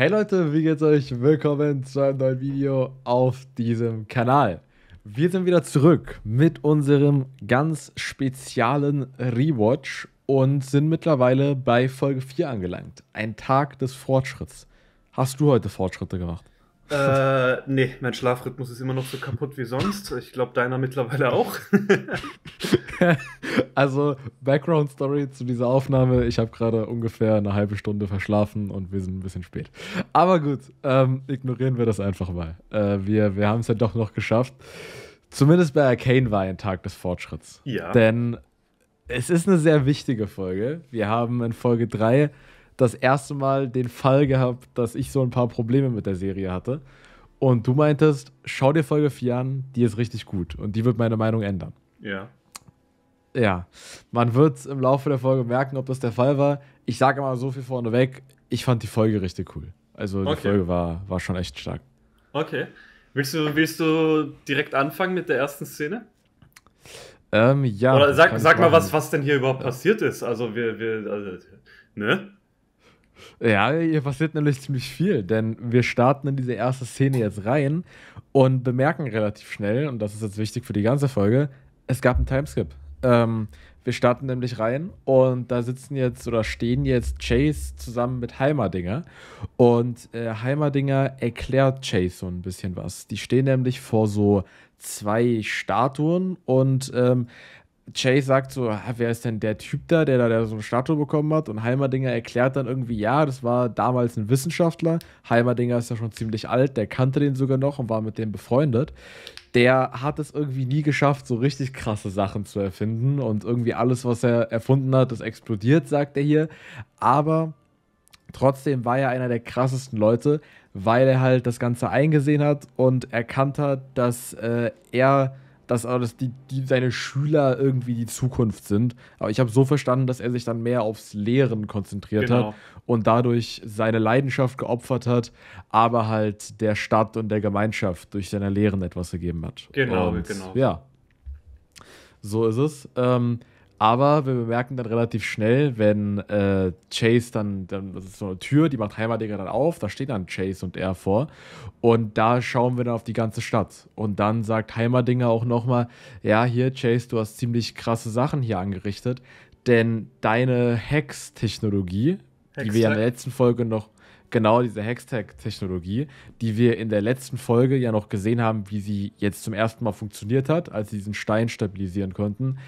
Hey Leute, wie geht's euch? Willkommen zu einem neuen Video auf diesem Kanal. Wir sind wieder zurück mit unserem ganz speziellen Rewatch und sind mittlerweile bei Folge 4 angelangt. Ein Tag des Fortschritts. Hast du heute Fortschritte gemacht? Äh, nee, mein Schlafrhythmus ist immer noch so kaputt wie sonst. Ich glaube, deiner mittlerweile auch. also, Background Story zu dieser Aufnahme. Ich habe gerade ungefähr eine halbe Stunde verschlafen und wir sind ein bisschen spät. Aber gut, ähm, ignorieren wir das einfach mal. Äh, wir wir haben es ja doch noch geschafft. Zumindest bei Arcane war ein Tag des Fortschritts. Ja. Denn es ist eine sehr wichtige Folge. Wir haben in Folge 3 das erste Mal den Fall gehabt, dass ich so ein paar Probleme mit der Serie hatte. Und du meintest, schau dir Folge 4 an, die ist richtig gut und die wird meine Meinung ändern. Ja. Ja, man wird es im Laufe der Folge merken, ob das der Fall war. Ich sage mal so viel vorneweg, ich fand die Folge richtig cool. Also die okay. Folge war, war schon echt stark. Okay. Willst du, willst du direkt anfangen mit der ersten Szene? Ähm, ja. Oder sag, sag mal, was, was denn hier überhaupt ja. passiert ist. Also wir, wir also, ne? Ja, hier passiert nämlich ziemlich viel, denn wir starten in diese erste Szene jetzt rein und bemerken relativ schnell, und das ist jetzt wichtig für die ganze Folge, es gab einen Timeskip. Ähm, wir starten nämlich rein und da sitzen jetzt oder stehen jetzt Chase zusammen mit Heimerdinger. Und äh, Heimerdinger erklärt Chase so ein bisschen was. Die stehen nämlich vor so zwei Statuen und ähm, Chase sagt so, ah, wer ist denn der Typ da, der da so eine Statue bekommen hat? Und Heimerdinger erklärt dann irgendwie, ja, das war damals ein Wissenschaftler. Heimerdinger ist ja schon ziemlich alt, der kannte den sogar noch und war mit dem befreundet. Der hat es irgendwie nie geschafft, so richtig krasse Sachen zu erfinden. Und irgendwie alles, was er erfunden hat, das explodiert, sagt er hier. Aber trotzdem war er einer der krassesten Leute, weil er halt das Ganze eingesehen hat und erkannt hat, dass äh, er dass, dass die, die, seine Schüler irgendwie die Zukunft sind. Aber ich habe so verstanden, dass er sich dann mehr aufs Lehren konzentriert genau. hat und dadurch seine Leidenschaft geopfert hat, aber halt der Stadt und der Gemeinschaft durch seine Lehren etwas gegeben hat. Genau, und, genau. Ja. So ist es. Ähm, aber wir bemerken dann relativ schnell, wenn äh, Chase dann, dann, das ist so eine Tür, die macht Heimatdinger dann auf, da stehen dann Chase und er vor. Und da schauen wir dann auf die ganze Stadt. Und dann sagt Heimerdinger auch nochmal, ja, hier, Chase, du hast ziemlich krasse Sachen hier angerichtet, denn deine Hex-Technologie, die wir in der letzten Folge noch, genau diese Hextech-Technologie, die wir in der letzten Folge ja noch gesehen haben, wie sie jetzt zum ersten Mal funktioniert hat, als sie diesen Stein stabilisieren konnten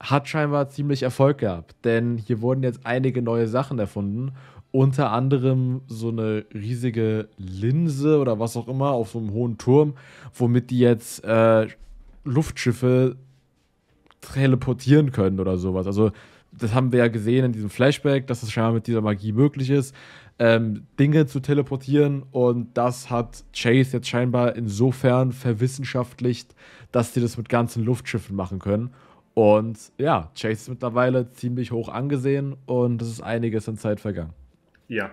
hat scheinbar ziemlich Erfolg gehabt, denn hier wurden jetzt einige neue Sachen erfunden. Unter anderem so eine riesige Linse oder was auch immer auf so einem hohen Turm, womit die jetzt äh, Luftschiffe teleportieren können oder sowas. Also, das haben wir ja gesehen in diesem Flashback, dass es das scheinbar mit dieser Magie möglich ist, ähm, Dinge zu teleportieren. Und das hat Chase jetzt scheinbar insofern verwissenschaftlicht, dass sie das mit ganzen Luftschiffen machen können. Und ja, Chase ist mittlerweile ziemlich hoch angesehen und es ist einiges in Zeit vergangen. Ja,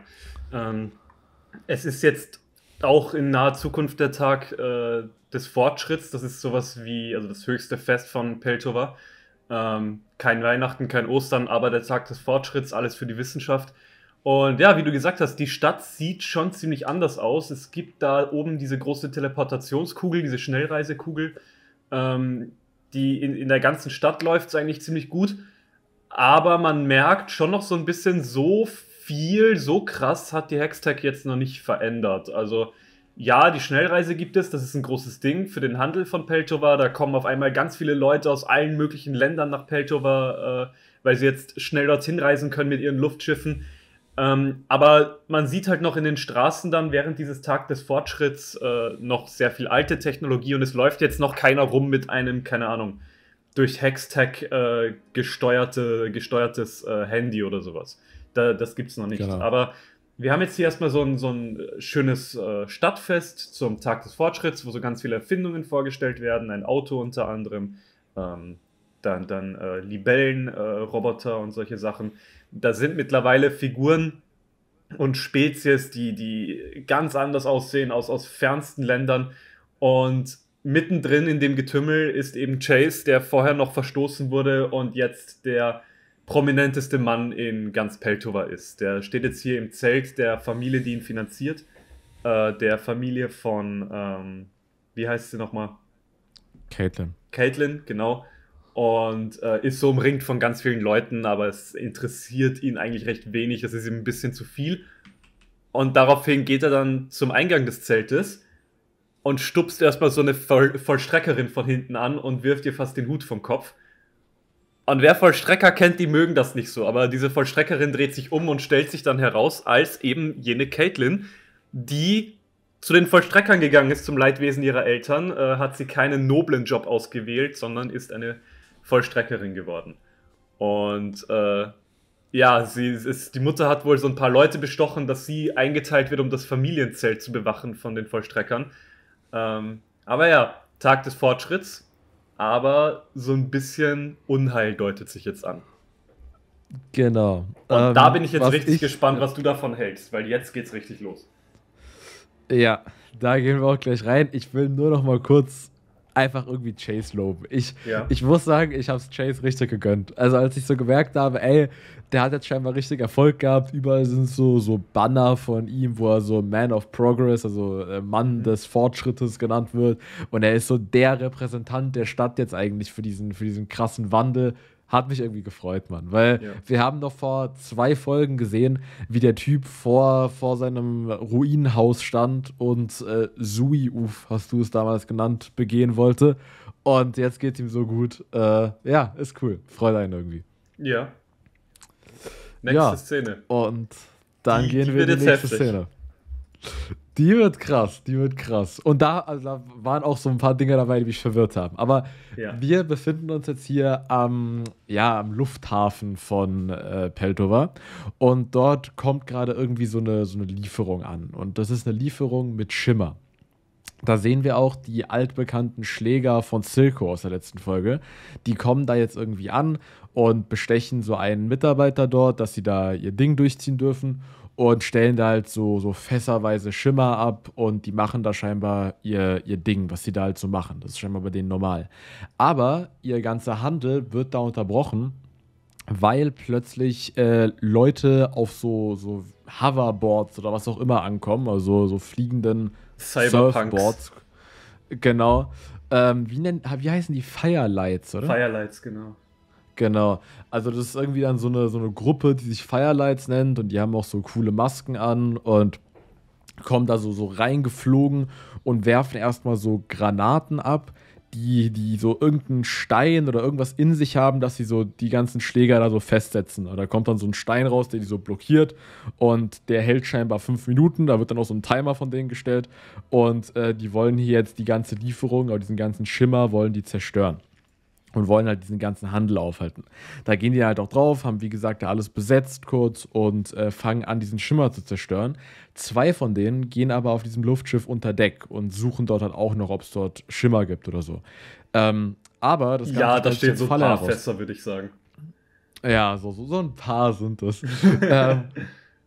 ähm, es ist jetzt auch in naher Zukunft der Tag äh, des Fortschritts. Das ist sowas wie, also das höchste Fest von Peltova. Ähm, kein Weihnachten, kein Ostern, aber der Tag des Fortschritts, alles für die Wissenschaft. Und ja, wie du gesagt hast, die Stadt sieht schon ziemlich anders aus. Es gibt da oben diese große Teleportationskugel, diese Schnellreisekugel, ähm, die in, in der ganzen Stadt läuft es eigentlich ziemlich gut. Aber man merkt schon noch so ein bisschen, so viel, so krass hat die Hextech jetzt noch nicht verändert. Also ja, die Schnellreise gibt es, das ist ein großes Ding für den Handel von Peltova. Da kommen auf einmal ganz viele Leute aus allen möglichen Ländern nach Peltova, äh, weil sie jetzt schnell dorthin reisen können mit ihren Luftschiffen. Ähm, aber man sieht halt noch in den Straßen dann während dieses Tag des Fortschritts äh, noch sehr viel alte Technologie und es läuft jetzt noch keiner rum mit einem, keine Ahnung, durch Hextech äh, gesteuerte, gesteuertes äh, Handy oder sowas. Da, das es noch nicht. Genau. Aber wir haben jetzt hier erstmal so ein, so ein schönes äh, Stadtfest zum Tag des Fortschritts, wo so ganz viele Erfindungen vorgestellt werden, ein Auto unter anderem. Ähm, dann, dann äh, Libellenroboter äh, und solche Sachen. Da sind mittlerweile Figuren und Spezies, die, die ganz anders aussehen, aus, aus fernsten Ländern. Und mittendrin in dem Getümmel ist eben Chase, der vorher noch verstoßen wurde und jetzt der prominenteste Mann in ganz Peltover ist. Der steht jetzt hier im Zelt der Familie, die ihn finanziert. Äh, der Familie von, ähm, wie heißt sie nochmal? Caitlin. Caitlin, genau und äh, ist so umringt von ganz vielen Leuten, aber es interessiert ihn eigentlich recht wenig, es ist ihm ein bisschen zu viel. Und daraufhin geht er dann zum Eingang des Zeltes und stupst erstmal so eine Voll Vollstreckerin von hinten an und wirft ihr fast den Hut vom Kopf. Und wer Vollstrecker kennt, die mögen das nicht so, aber diese Vollstreckerin dreht sich um und stellt sich dann heraus als eben jene Caitlin, die zu den Vollstreckern gegangen ist, zum Leidwesen ihrer Eltern, äh, hat sie keinen noblen Job ausgewählt, sondern ist eine Vollstreckerin geworden. Und äh, ja, sie ist, die Mutter hat wohl so ein paar Leute bestochen, dass sie eingeteilt wird, um das Familienzelt zu bewachen von den Vollstreckern. Ähm, aber ja, Tag des Fortschritts. Aber so ein bisschen Unheil deutet sich jetzt an. Genau. Und ähm, da bin ich jetzt richtig ich, gespannt, was du davon hältst, weil jetzt geht's richtig los. Ja, da gehen wir auch gleich rein. Ich will nur noch mal kurz einfach irgendwie Chase loben. Ich, ja. ich muss sagen, ich habe es Chase richtig gegönnt. Also als ich so gemerkt habe, ey, der hat jetzt scheinbar richtig Erfolg gehabt, überall sind so, so Banner von ihm, wo er so Man of Progress, also äh, Mann mhm. des Fortschrittes genannt wird. Und er ist so der Repräsentant der Stadt jetzt eigentlich für diesen, für diesen krassen Wandel, hat mich irgendwie gefreut, Mann. Weil ja. wir haben doch vor zwei Folgen gesehen, wie der Typ vor, vor seinem Ruinenhaus stand und äh, Sui-Uf, hast du es damals genannt, begehen wollte. Und jetzt geht es ihm so gut. Äh, ja, ist cool. Freut einen irgendwie. Ja. Nächste ja. Szene. Und dann die, gehen die wir in die nächste heftig. Szene. Die wird krass, die wird krass. Und da, also da waren auch so ein paar Dinge dabei, die mich verwirrt haben. Aber ja. wir befinden uns jetzt hier am, ja, am Lufthafen von äh, Peltover. Und dort kommt gerade irgendwie so eine, so eine Lieferung an. Und das ist eine Lieferung mit Schimmer. Da sehen wir auch die altbekannten Schläger von Silco aus der letzten Folge. Die kommen da jetzt irgendwie an und bestechen so einen Mitarbeiter dort, dass sie da ihr Ding durchziehen dürfen und stellen da halt so, so fässerweise Schimmer ab und die machen da scheinbar ihr, ihr Ding, was sie da halt so machen. Das ist scheinbar bei denen normal. Aber ihr ganzer Handel wird da unterbrochen, weil plötzlich äh, Leute auf so, so Hoverboards oder was auch immer ankommen, also so fliegenden Cyberpunks. Surfboards. Genau. Ähm, wie, nennt, wie heißen die? Firelights, oder? Firelights, genau. Genau. Also das ist irgendwie dann so eine, so eine Gruppe, die sich Firelights nennt und die haben auch so coole Masken an und kommen da so, so reingeflogen und werfen erstmal so Granaten ab, die, die so irgendeinen Stein oder irgendwas in sich haben, dass sie so die ganzen Schläger da so festsetzen. Und da kommt dann so ein Stein raus, der die so blockiert und der hält scheinbar fünf Minuten. Da wird dann auch so ein Timer von denen gestellt und äh, die wollen hier jetzt die ganze Lieferung, oder diesen ganzen Schimmer wollen die zerstören und wollen halt diesen ganzen Handel aufhalten. Da gehen die halt auch drauf, haben wie gesagt da alles besetzt kurz und äh, fangen an, diesen Schimmer zu zerstören. Zwei von denen gehen aber auf diesem Luftschiff unter Deck und suchen dort halt auch noch, ob es dort Schimmer gibt oder so. Ähm, aber das Ganze Ja, da stehen so ein paar Fässer, würde ich sagen. Ja, so, so, so ein paar sind das. ähm,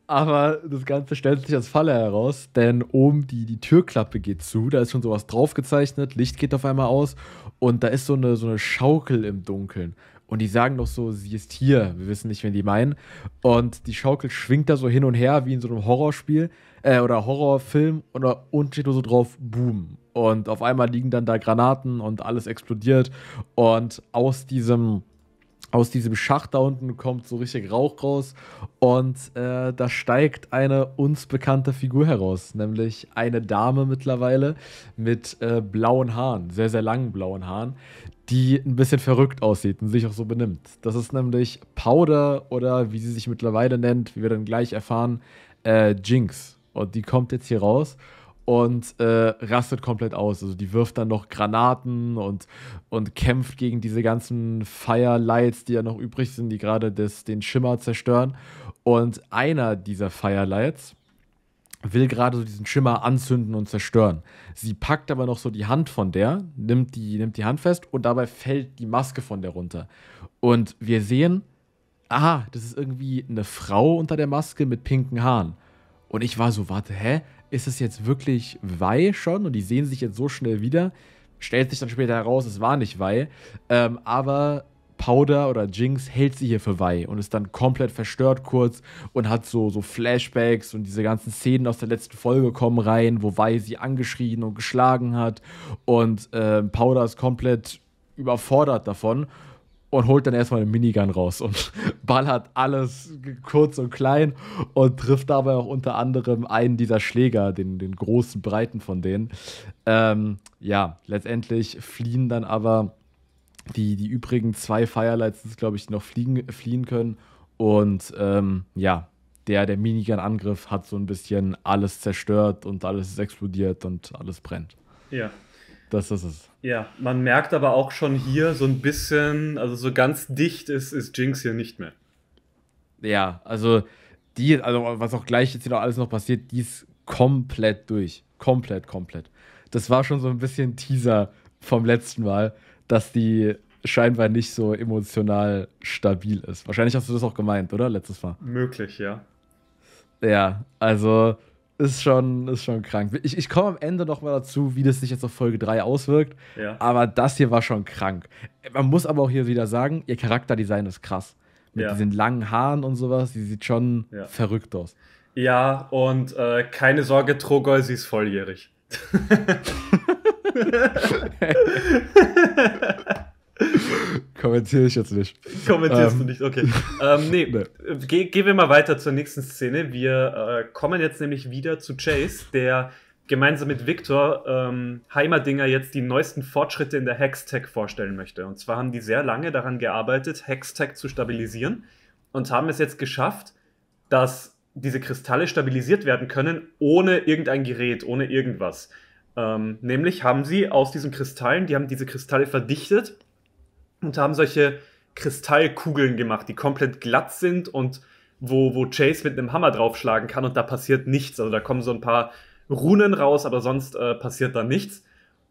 aber das Ganze stellt sich als Falle heraus, denn oben die, die Türklappe geht zu, da ist schon sowas draufgezeichnet, Licht geht auf einmal aus und da ist so eine, so eine Schaukel im Dunkeln. Und die sagen doch so, sie ist hier. Wir wissen nicht, wen die meinen. Und die Schaukel schwingt da so hin und her, wie in so einem Horrorspiel äh, oder Horrorfilm. Oder, und steht nur so drauf, Boom. Und auf einmal liegen dann da Granaten und alles explodiert. Und aus diesem aus diesem Schacht da unten kommt so richtig Rauch raus und äh, da steigt eine uns bekannte Figur heraus, nämlich eine Dame mittlerweile mit äh, blauen Haaren, sehr, sehr langen blauen Haaren, die ein bisschen verrückt aussieht und sich auch so benimmt. Das ist nämlich Powder oder wie sie sich mittlerweile nennt, wie wir dann gleich erfahren, äh, Jinx. Und die kommt jetzt hier raus und äh, rastet komplett aus. Also die wirft dann noch Granaten und, und kämpft gegen diese ganzen Firelights, die ja noch übrig sind, die gerade den Schimmer zerstören. Und einer dieser Firelights will gerade so diesen Schimmer anzünden und zerstören. Sie packt aber noch so die Hand von der, nimmt die, nimmt die Hand fest und dabei fällt die Maske von der runter. Und wir sehen, aha, das ist irgendwie eine Frau unter der Maske mit pinken Haaren. Und ich war so, warte, hä? ist es jetzt wirklich Wei schon und die sehen sich jetzt so schnell wieder. Stellt sich dann später heraus, es war nicht Wei. Ähm, aber Powder oder Jinx hält sie hier für Wei und ist dann komplett verstört kurz und hat so, so Flashbacks und diese ganzen Szenen aus der letzten Folge kommen rein, wo Wei sie angeschrien und geschlagen hat und äh, Powder ist komplett überfordert davon und holt dann erstmal eine Minigun raus und ballert alles kurz und klein und trifft dabei auch unter anderem einen dieser Schläger, den, den großen Breiten von denen. Ähm, ja, letztendlich fliehen dann aber die, die übrigen zwei Firelights, glaube ich, noch fliegen, fliehen können. Und ähm, ja, der, der Minigun-Angriff hat so ein bisschen alles zerstört und alles ist explodiert und alles brennt. Ja, das ist es. Ja, man merkt aber auch schon hier so ein bisschen, also so ganz dicht ist, ist Jinx hier nicht mehr. Ja, also die, also was auch gleich jetzt hier noch alles noch passiert, die ist komplett durch. Komplett, komplett. Das war schon so ein bisschen Teaser vom letzten Mal, dass die scheinbar nicht so emotional stabil ist. Wahrscheinlich hast du das auch gemeint, oder? Letztes Mal. Möglich, ja. Ja, also ist schon, ist schon krank. Ich, ich komme am Ende nochmal dazu, wie das sich jetzt auf Folge 3 auswirkt. Ja. Aber das hier war schon krank. Man muss aber auch hier wieder sagen, ihr Charakterdesign ist krass. Mit ja. diesen langen Haaren und sowas, die sieht schon ja. verrückt aus. Ja, und äh, keine Sorge, Trogol, sie ist volljährig. Kommentiere ich jetzt nicht. Kommentierst ähm. du nicht, okay. ähm, nee, nee. Ge gehen wir mal weiter zur nächsten Szene. Wir äh, kommen jetzt nämlich wieder zu Chase, der gemeinsam mit Victor ähm, Heimerdinger jetzt die neuesten Fortschritte in der Hextech vorstellen möchte. Und zwar haben die sehr lange daran gearbeitet, Hextech zu stabilisieren und haben es jetzt geschafft, dass diese Kristalle stabilisiert werden können ohne irgendein Gerät, ohne irgendwas. Ähm, nämlich haben sie aus diesen Kristallen, die haben diese Kristalle verdichtet und haben solche Kristallkugeln gemacht, die komplett glatt sind und wo, wo Chase mit einem Hammer draufschlagen kann und da passiert nichts. Also da kommen so ein paar Runen raus, aber sonst äh, passiert da nichts.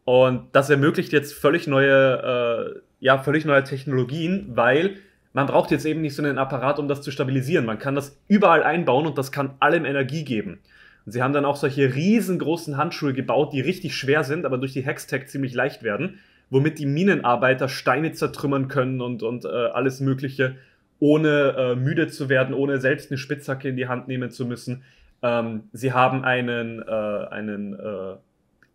Und das ermöglicht jetzt völlig neue, äh, ja, völlig neue Technologien, weil man braucht jetzt eben nicht so einen Apparat, um das zu stabilisieren. Man kann das überall einbauen und das kann allem Energie geben. Und sie haben dann auch solche riesengroßen Handschuhe gebaut, die richtig schwer sind, aber durch die Hextech ziemlich leicht werden womit die Minenarbeiter Steine zertrümmern können und, und äh, alles Mögliche, ohne äh, müde zu werden, ohne selbst eine Spitzhacke in die Hand nehmen zu müssen. Ähm, sie haben einen, äh, einen äh,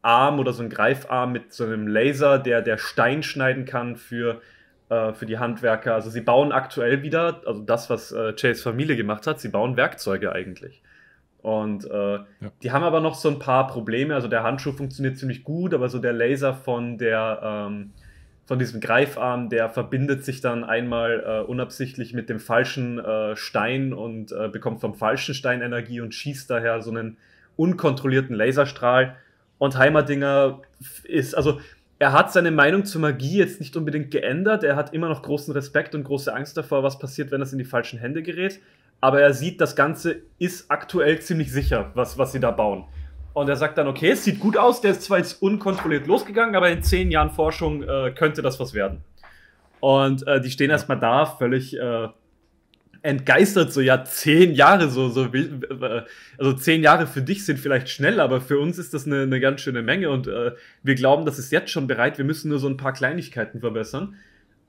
Arm oder so einen Greifarm mit so einem Laser, der, der Stein schneiden kann für, äh, für die Handwerker. Also sie bauen aktuell wieder, also das, was Jays äh, Familie gemacht hat, sie bauen Werkzeuge eigentlich. Und äh, ja. die haben aber noch so ein paar Probleme. Also der Handschuh funktioniert ziemlich gut, aber so der Laser von der ähm, von diesem Greifarm, der verbindet sich dann einmal äh, unabsichtlich mit dem falschen äh, Stein und äh, bekommt vom falschen Stein Energie und schießt daher so einen unkontrollierten Laserstrahl. Und Heimerdinger ist, also er hat seine Meinung zur Magie jetzt nicht unbedingt geändert. Er hat immer noch großen Respekt und große Angst davor, was passiert, wenn das in die falschen Hände gerät aber er sieht, das Ganze ist aktuell ziemlich sicher, was, was sie da bauen. Und er sagt dann, okay, es sieht gut aus, der ist zwar jetzt unkontrolliert losgegangen, aber in zehn Jahren Forschung äh, könnte das was werden. Und äh, die stehen erstmal da, völlig äh, entgeistert, so ja, zehn Jahre, so, so also zehn Jahre für dich sind vielleicht schnell, aber für uns ist das eine, eine ganz schöne Menge und äh, wir glauben, das ist jetzt schon bereit, wir müssen nur so ein paar Kleinigkeiten verbessern.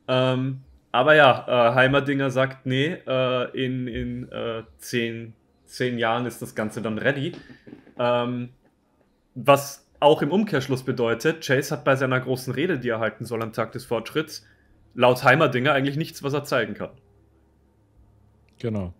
Ähm, aber ja, äh, Heimerdinger sagt, nee, äh, in, in äh, zehn, zehn Jahren ist das Ganze dann ready. Ähm, was auch im Umkehrschluss bedeutet, Chase hat bei seiner großen Rede, die er halten soll am Tag des Fortschritts, laut Heimerdinger eigentlich nichts, was er zeigen kann. Genau.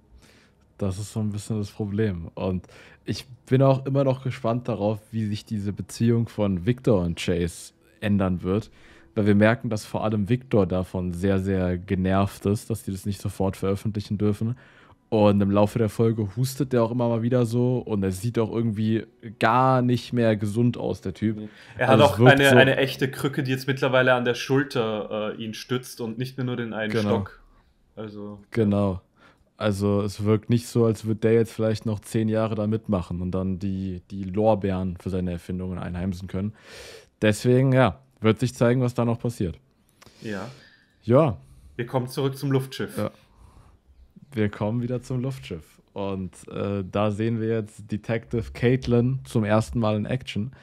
Das ist so ein bisschen das Problem. Und ich bin auch immer noch gespannt darauf, wie sich diese Beziehung von Victor und Chase ändern wird weil wir merken, dass vor allem Victor davon sehr, sehr genervt ist, dass die das nicht sofort veröffentlichen dürfen. Und im Laufe der Folge hustet der auch immer mal wieder so und er sieht auch irgendwie gar nicht mehr gesund aus, der Typ. Mhm. Er hat also auch eine, so eine echte Krücke, die jetzt mittlerweile an der Schulter äh, ihn stützt und nicht mehr nur den einen genau. Stock. Also. Genau. Also es wirkt nicht so, als würde der jetzt vielleicht noch zehn Jahre da mitmachen und dann die, die Lorbeeren für seine Erfindungen einheimsen können. Deswegen, ja, wird sich zeigen, was da noch passiert. Ja. Ja. Wir kommen zurück zum Luftschiff. Ja. Wir kommen wieder zum Luftschiff. Und äh, da sehen wir jetzt Detective Caitlin zum ersten Mal in Action.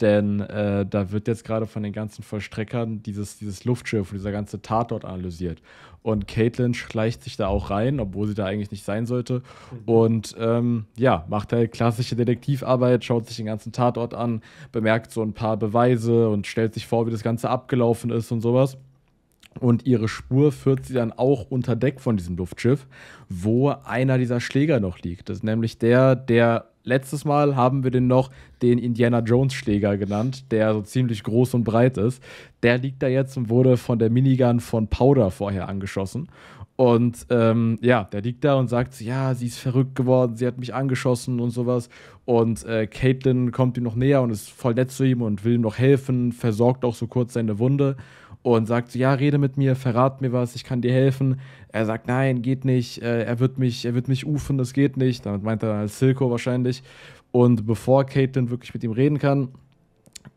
Denn äh, da wird jetzt gerade von den ganzen Vollstreckern dieses, dieses Luftschiff und dieser ganze Tatort analysiert. Und Caitlyn schleicht sich da auch rein, obwohl sie da eigentlich nicht sein sollte. Mhm. Und ähm, ja, macht halt klassische Detektivarbeit, schaut sich den ganzen Tatort an, bemerkt so ein paar Beweise und stellt sich vor, wie das Ganze abgelaufen ist und sowas. Und ihre Spur führt sie dann auch unter Deck von diesem Luftschiff, wo einer dieser Schläger noch liegt. Das ist nämlich der, der letztes Mal haben wir den noch den Indiana Jones Schläger genannt, der so ziemlich groß und breit ist. Der liegt da jetzt und wurde von der Minigun von Powder vorher angeschossen. Und ähm, ja, der liegt da und sagt, ja, sie ist verrückt geworden, sie hat mich angeschossen und sowas. Und äh, Caitlin kommt ihm noch näher und ist voll nett zu ihm und will ihm noch helfen, versorgt auch so kurz seine Wunde und sagt so, ja, rede mit mir, verrat mir was, ich kann dir helfen. Er sagt, nein, geht nicht, äh, er wird mich, er wird mich ufen, das geht nicht. Damit meint er dann Silco wahrscheinlich. Und bevor Caitlin wirklich mit ihm reden kann,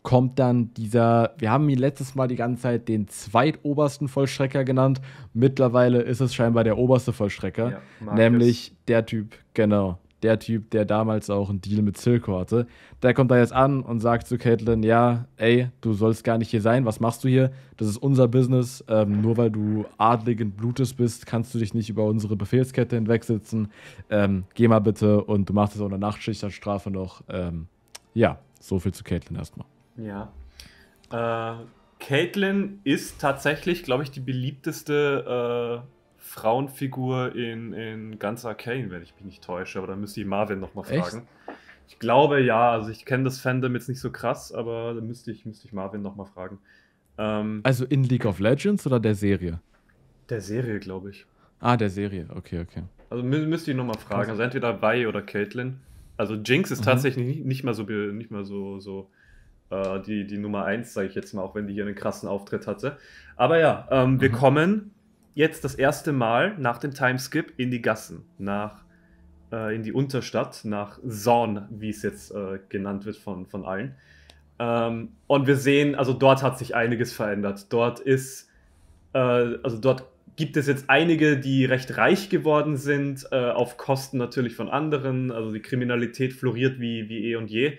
kommt dann dieser, wir haben ihn letztes Mal die ganze Zeit den zweitobersten Vollstrecker genannt. Mittlerweile ist es scheinbar der oberste Vollstrecker, ja, nämlich der Typ, genau der Typ, der damals auch einen Deal mit Silco hatte. Der kommt da jetzt an und sagt zu Caitlin, ja, ey, du sollst gar nicht hier sein, was machst du hier? Das ist unser Business. Ähm, nur weil du adligen Blutes bist, kannst du dich nicht über unsere Befehlskette hinwegsetzen. Ähm, geh mal bitte und du machst es auch eine Nachtschicht als Strafe noch. Ähm, ja, so viel zu Caitlin erstmal. Ja. Äh, Caitlin ist tatsächlich, glaube ich, die beliebteste äh Frauenfigur in, in ganz Arcane, wenn ich mich nicht täusche. Aber dann müsste ich Marvin nochmal fragen. Ich glaube ja, also ich kenne das Fandom jetzt nicht so krass, aber da müsste ich, müsste ich Marvin nochmal fragen. Ähm, also in League of Legends oder der Serie? Der Serie, glaube ich. Ah, der Serie, okay, okay. Also mü müsste ich nochmal fragen. Also entweder Vi oder Caitlin. Also Jinx ist mhm. tatsächlich nicht mal so, nicht mal so, so äh, die, die Nummer 1, sage ich jetzt mal, auch wenn die hier einen krassen Auftritt hatte. Aber ja, ähm, wir mhm. kommen jetzt das erste Mal nach dem Timeskip in die Gassen, nach äh, in die Unterstadt, nach Zorn, wie es jetzt äh, genannt wird von, von allen. Ähm, und wir sehen, also dort hat sich einiges verändert. Dort ist, äh, also dort gibt es jetzt einige, die recht reich geworden sind, äh, auf Kosten natürlich von anderen. Also die Kriminalität floriert wie, wie eh und je.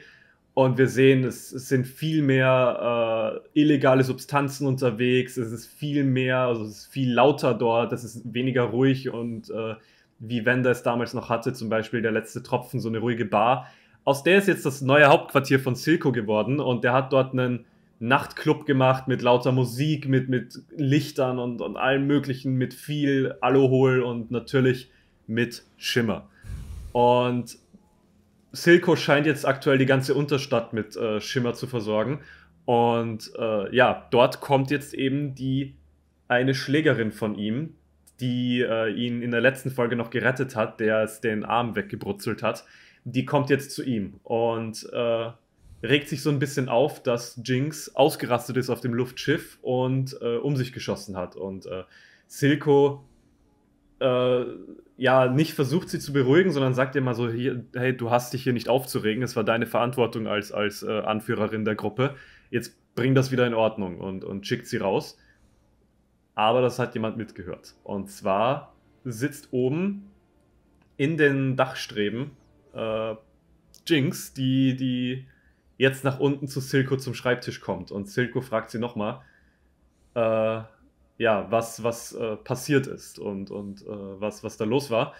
Und wir sehen, es, es sind viel mehr äh, illegale Substanzen unterwegs, es ist viel mehr, also es ist viel lauter dort, es ist weniger ruhig und äh, wie Wender es damals noch hatte, zum Beispiel der letzte Tropfen, so eine ruhige Bar. Aus der ist jetzt das neue Hauptquartier von Silco geworden und der hat dort einen Nachtclub gemacht mit lauter Musik, mit, mit Lichtern und, und allem Möglichen, mit viel Alohol und natürlich mit Schimmer. Und Silco scheint jetzt aktuell die ganze Unterstadt mit äh, Schimmer zu versorgen. Und äh, ja, dort kommt jetzt eben die eine Schlägerin von ihm, die äh, ihn in der letzten Folge noch gerettet hat, der es den Arm weggebrutzelt hat. Die kommt jetzt zu ihm und äh, regt sich so ein bisschen auf, dass Jinx ausgerastet ist auf dem Luftschiff und äh, um sich geschossen hat. Und äh, Silco äh, ja nicht versucht, sie zu beruhigen, sondern sagt ihr mal so, hier, hey, du hast dich hier nicht aufzuregen, es war deine Verantwortung als, als äh, Anführerin der Gruppe. Jetzt bring das wieder in Ordnung und, und schickt sie raus. Aber das hat jemand mitgehört. Und zwar sitzt oben in den Dachstreben äh, Jinx, die, die jetzt nach unten zu Silko zum Schreibtisch kommt. Und Silko fragt sie nochmal, äh, ja, was, was äh, passiert ist und, und äh, was, was da los war.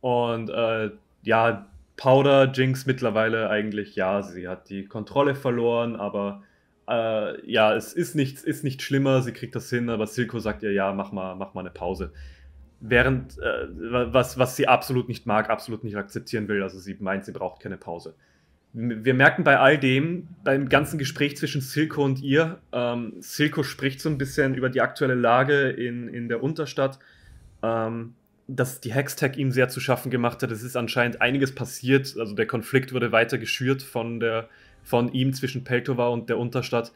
Und äh, ja, Powder Jinx mittlerweile eigentlich, ja, sie hat die Kontrolle verloren, aber äh, ja, es ist nichts, ist nicht schlimmer, sie kriegt das hin, aber Silco sagt ihr, ja, mach mal, mach mal eine Pause. Während, äh, was, was sie absolut nicht mag, absolut nicht akzeptieren will, also sie meint, sie braucht keine Pause wir merken bei all dem, beim ganzen Gespräch zwischen Silko und ihr, ähm, Silko spricht so ein bisschen über die aktuelle Lage in, in der Unterstadt, ähm, dass die Hextech ihm sehr zu schaffen gemacht hat. Es ist anscheinend einiges passiert. Also der Konflikt wurde weiter geschürt von, der, von ihm zwischen Peltova und der Unterstadt.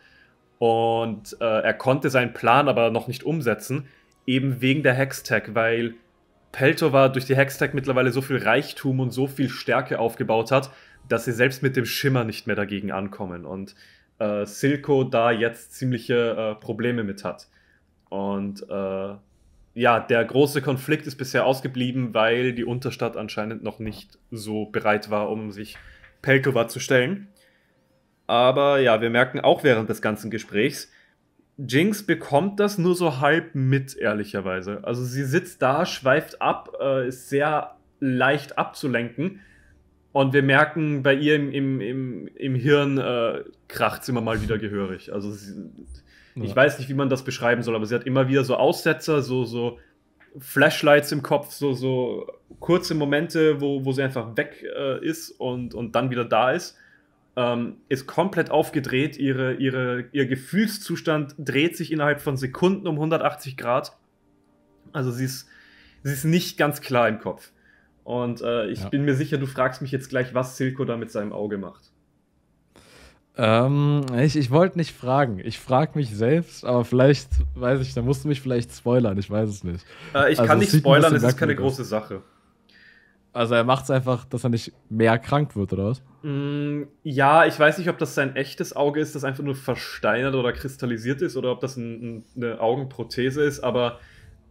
Und äh, er konnte seinen Plan aber noch nicht umsetzen, eben wegen der Hextech, weil Peltova durch die Hextech mittlerweile so viel Reichtum und so viel Stärke aufgebaut hat, dass sie selbst mit dem Schimmer nicht mehr dagegen ankommen und äh, Silco da jetzt ziemliche äh, Probleme mit hat. Und äh, ja, der große Konflikt ist bisher ausgeblieben, weil die Unterstadt anscheinend noch nicht so bereit war, um sich Pelkova zu stellen. Aber ja, wir merken auch während des ganzen Gesprächs, Jinx bekommt das nur so halb mit, ehrlicherweise. Also sie sitzt da, schweift ab, äh, ist sehr leicht abzulenken und wir merken, bei ihr im, im, im, im Hirn äh, kracht es immer mal wieder gehörig. Also sie, ja. ich weiß nicht, wie man das beschreiben soll, aber sie hat immer wieder so Aussetzer, so, so Flashlights im Kopf, so, so kurze Momente, wo, wo sie einfach weg äh, ist und, und dann wieder da ist. Ähm, ist komplett aufgedreht, ihre, ihre, ihr Gefühlszustand dreht sich innerhalb von Sekunden um 180 Grad. Also sie ist, sie ist nicht ganz klar im Kopf. Und äh, ich ja. bin mir sicher, du fragst mich jetzt gleich, was Silko da mit seinem Auge macht. Ähm, ich, ich wollte nicht fragen. Ich frage mich selbst, aber vielleicht, weiß ich, da musst du mich vielleicht spoilern. Ich weiß es nicht. Äh, ich also, kann nicht spoilern, es ist keine ist. große Sache. Also er macht es einfach, dass er nicht mehr krank wird, oder was? Mm, ja, ich weiß nicht, ob das sein echtes Auge ist, das einfach nur versteinert oder kristallisiert ist, oder ob das ein, ein, eine Augenprothese ist, aber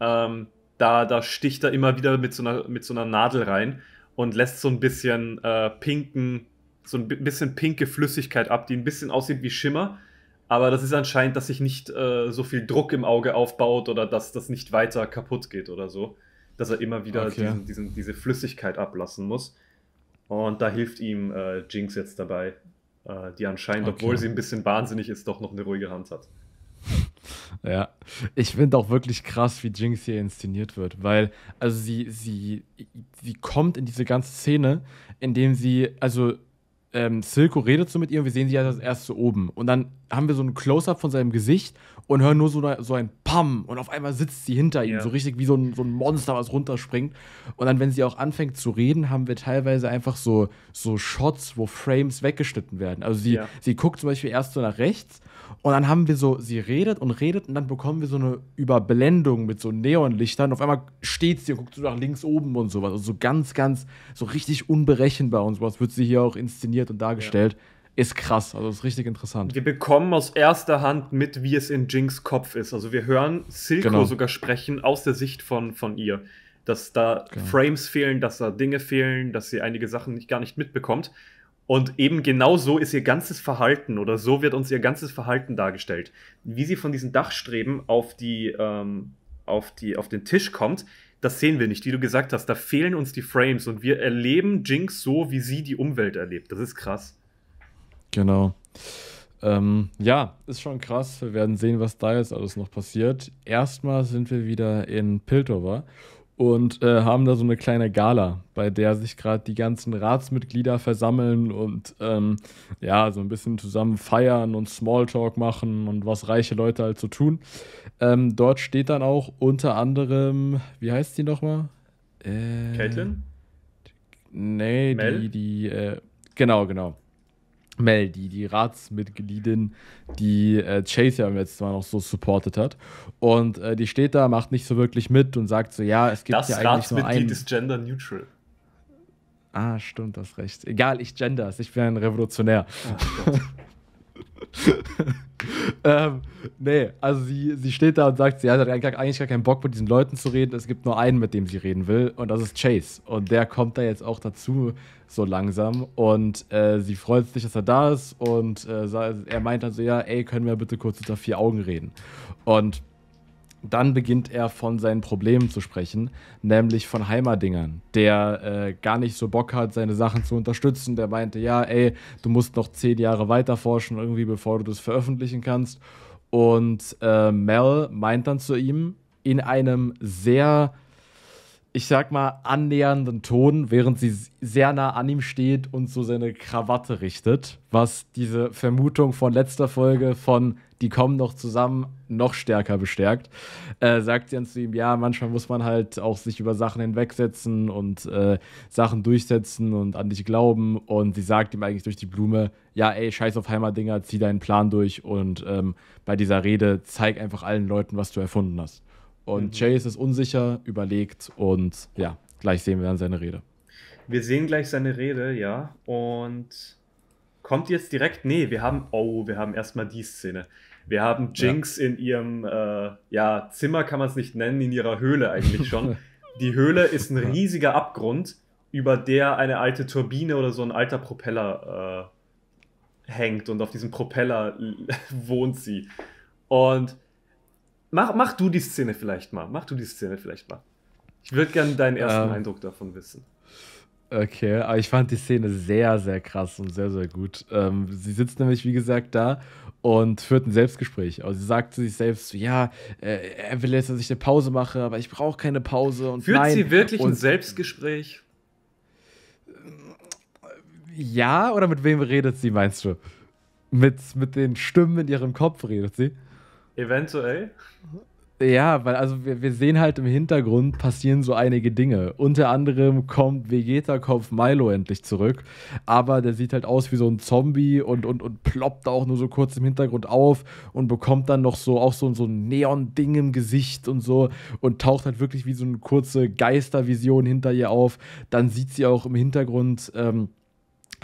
ähm, da, da sticht er immer wieder mit so, einer, mit so einer Nadel rein und lässt so ein bisschen äh, pinken, so ein bisschen pinke Flüssigkeit ab, die ein bisschen aussieht wie Schimmer. Aber das ist anscheinend, dass sich nicht äh, so viel Druck im Auge aufbaut oder dass das nicht weiter kaputt geht oder so. Dass er immer wieder okay. diesen, diesen, diese Flüssigkeit ablassen muss. Und da hilft ihm äh, Jinx jetzt dabei, äh, die anscheinend, okay. obwohl sie ein bisschen wahnsinnig ist, doch noch eine ruhige Hand hat. Ja, ich finde auch wirklich krass, wie Jinx hier inszeniert wird, weil, also sie, sie, sie kommt in diese ganze Szene, indem sie, also ähm, Silko redet so mit ihr und wir sehen sie ja als erste oben. Und dann haben wir so ein Close-Up von seinem Gesicht und hören nur so, so ein Pam. Und auf einmal sitzt sie hinter ihm, yeah. so richtig wie so ein, so ein Monster, was runterspringt. Und dann, wenn sie auch anfängt zu reden, haben wir teilweise einfach so, so Shots, wo Frames weggeschnitten werden. Also sie, yeah. sie guckt zum Beispiel erst so nach rechts und dann haben wir so, sie redet und redet und dann bekommen wir so eine Überblendung mit so Neonlichtern. Auf einmal steht sie und guckt so nach links oben und sowas. Also so ganz, ganz, so richtig unberechenbar und sowas wird sie hier auch inszeniert und dargestellt. Ja. Ist krass, also ist richtig interessant. Wir bekommen aus erster Hand mit, wie es in Jinx Kopf ist. Also wir hören Silco genau. sogar sprechen aus der Sicht von, von ihr. Dass da genau. Frames fehlen, dass da Dinge fehlen, dass sie einige Sachen nicht, gar nicht mitbekommt. Und eben genau so ist ihr ganzes Verhalten oder so wird uns ihr ganzes Verhalten dargestellt. Wie sie von diesen Dachstreben auf, die, ähm, auf, die, auf den Tisch kommt, das sehen wir nicht. Wie du gesagt hast, da fehlen uns die Frames und wir erleben Jinx so, wie sie die Umwelt erlebt. Das ist krass. Genau. Ähm, ja, ist schon krass. Wir werden sehen, was da jetzt alles noch passiert. Erstmal sind wir wieder in Piltover und äh, haben da so eine kleine Gala, bei der sich gerade die ganzen Ratsmitglieder versammeln und ähm, ja, so ein bisschen zusammen feiern und Smalltalk machen und was reiche Leute halt so tun. Ähm, dort steht dann auch unter anderem, wie heißt die nochmal? Äh, Caitlin? Nee, Mel? die, die, äh, genau, genau. Mel, die, die Ratsmitgliedin, die äh, Chase ja im Mal noch so supportet hat. Und äh, die steht da, macht nicht so wirklich mit und sagt so, ja, es gibt das ja eigentlich nur einen. Das Ratsmitglied ist gender neutral. Ah, stimmt, das recht. Egal, ich gender es, ich bin ein Revolutionär. Oh ähm, nee, also sie, sie steht da und sagt, sie hat halt eigentlich gar keinen Bock, mit diesen Leuten zu reden. Es gibt nur einen, mit dem sie reden will, und das ist Chase. Und der kommt da jetzt auch dazu, so langsam. Und äh, sie freut sich, dass er da ist. Und äh, er meint dann so: Ja, ey, können wir bitte kurz unter vier Augen reden? Und dann beginnt er von seinen Problemen zu sprechen, nämlich von Heimerdingern, der äh, gar nicht so Bock hat, seine Sachen zu unterstützen. Der meinte, ja, ey, du musst noch zehn Jahre weiterforschen, irgendwie, bevor du das veröffentlichen kannst. Und äh, Mel meint dann zu ihm in einem sehr ich sag mal, annähernden Ton, während sie sehr nah an ihm steht und so seine Krawatte richtet, was diese Vermutung von letzter Folge von die kommen noch zusammen noch stärker bestärkt, äh, sagt sie dann zu ihm, ja, manchmal muss man halt auch sich über Sachen hinwegsetzen und äh, Sachen durchsetzen und an dich glauben und sie sagt ihm eigentlich durch die Blume, ja, ey, scheiß auf Heimerdinger, zieh deinen Plan durch und ähm, bei dieser Rede zeig einfach allen Leuten, was du erfunden hast. Und mhm. Chase ist unsicher, überlegt und ja, gleich sehen wir dann seine Rede. Wir sehen gleich seine Rede, ja. Und kommt jetzt direkt, nee, wir haben, oh, wir haben erstmal die Szene. Wir haben Jinx ja. in ihrem, äh, ja, Zimmer kann man es nicht nennen, in ihrer Höhle eigentlich schon. die Höhle ist ein riesiger Abgrund, über der eine alte Turbine oder so ein alter Propeller äh, hängt und auf diesem Propeller wohnt sie. Und Mach, mach du die Szene vielleicht mal. Mach du die Szene vielleicht mal. Ich würde gerne deinen ersten ähm, Eindruck davon wissen. Okay, aber ich fand die Szene sehr, sehr krass und sehr, sehr gut. Ähm, sie sitzt nämlich, wie gesagt, da und führt ein Selbstgespräch. Also sie sagt zu sich selbst, ja, äh, er will jetzt, dass ich eine Pause mache, aber ich brauche keine Pause. Und führt nein. sie wirklich und ein Selbstgespräch? Ja, oder mit wem redet sie, meinst du? Mit, mit den Stimmen in ihrem Kopf redet sie? Eventuell. Ja, weil also wir, wir sehen halt im Hintergrund passieren so einige Dinge. Unter anderem kommt Vegeta-Kopf Milo endlich zurück, aber der sieht halt aus wie so ein Zombie und, und, und ploppt auch nur so kurz im Hintergrund auf und bekommt dann noch so auch so, so ein Neon-Ding im Gesicht und so und taucht halt wirklich wie so eine kurze Geistervision hinter ihr auf. Dann sieht sie auch im Hintergrund. Ähm,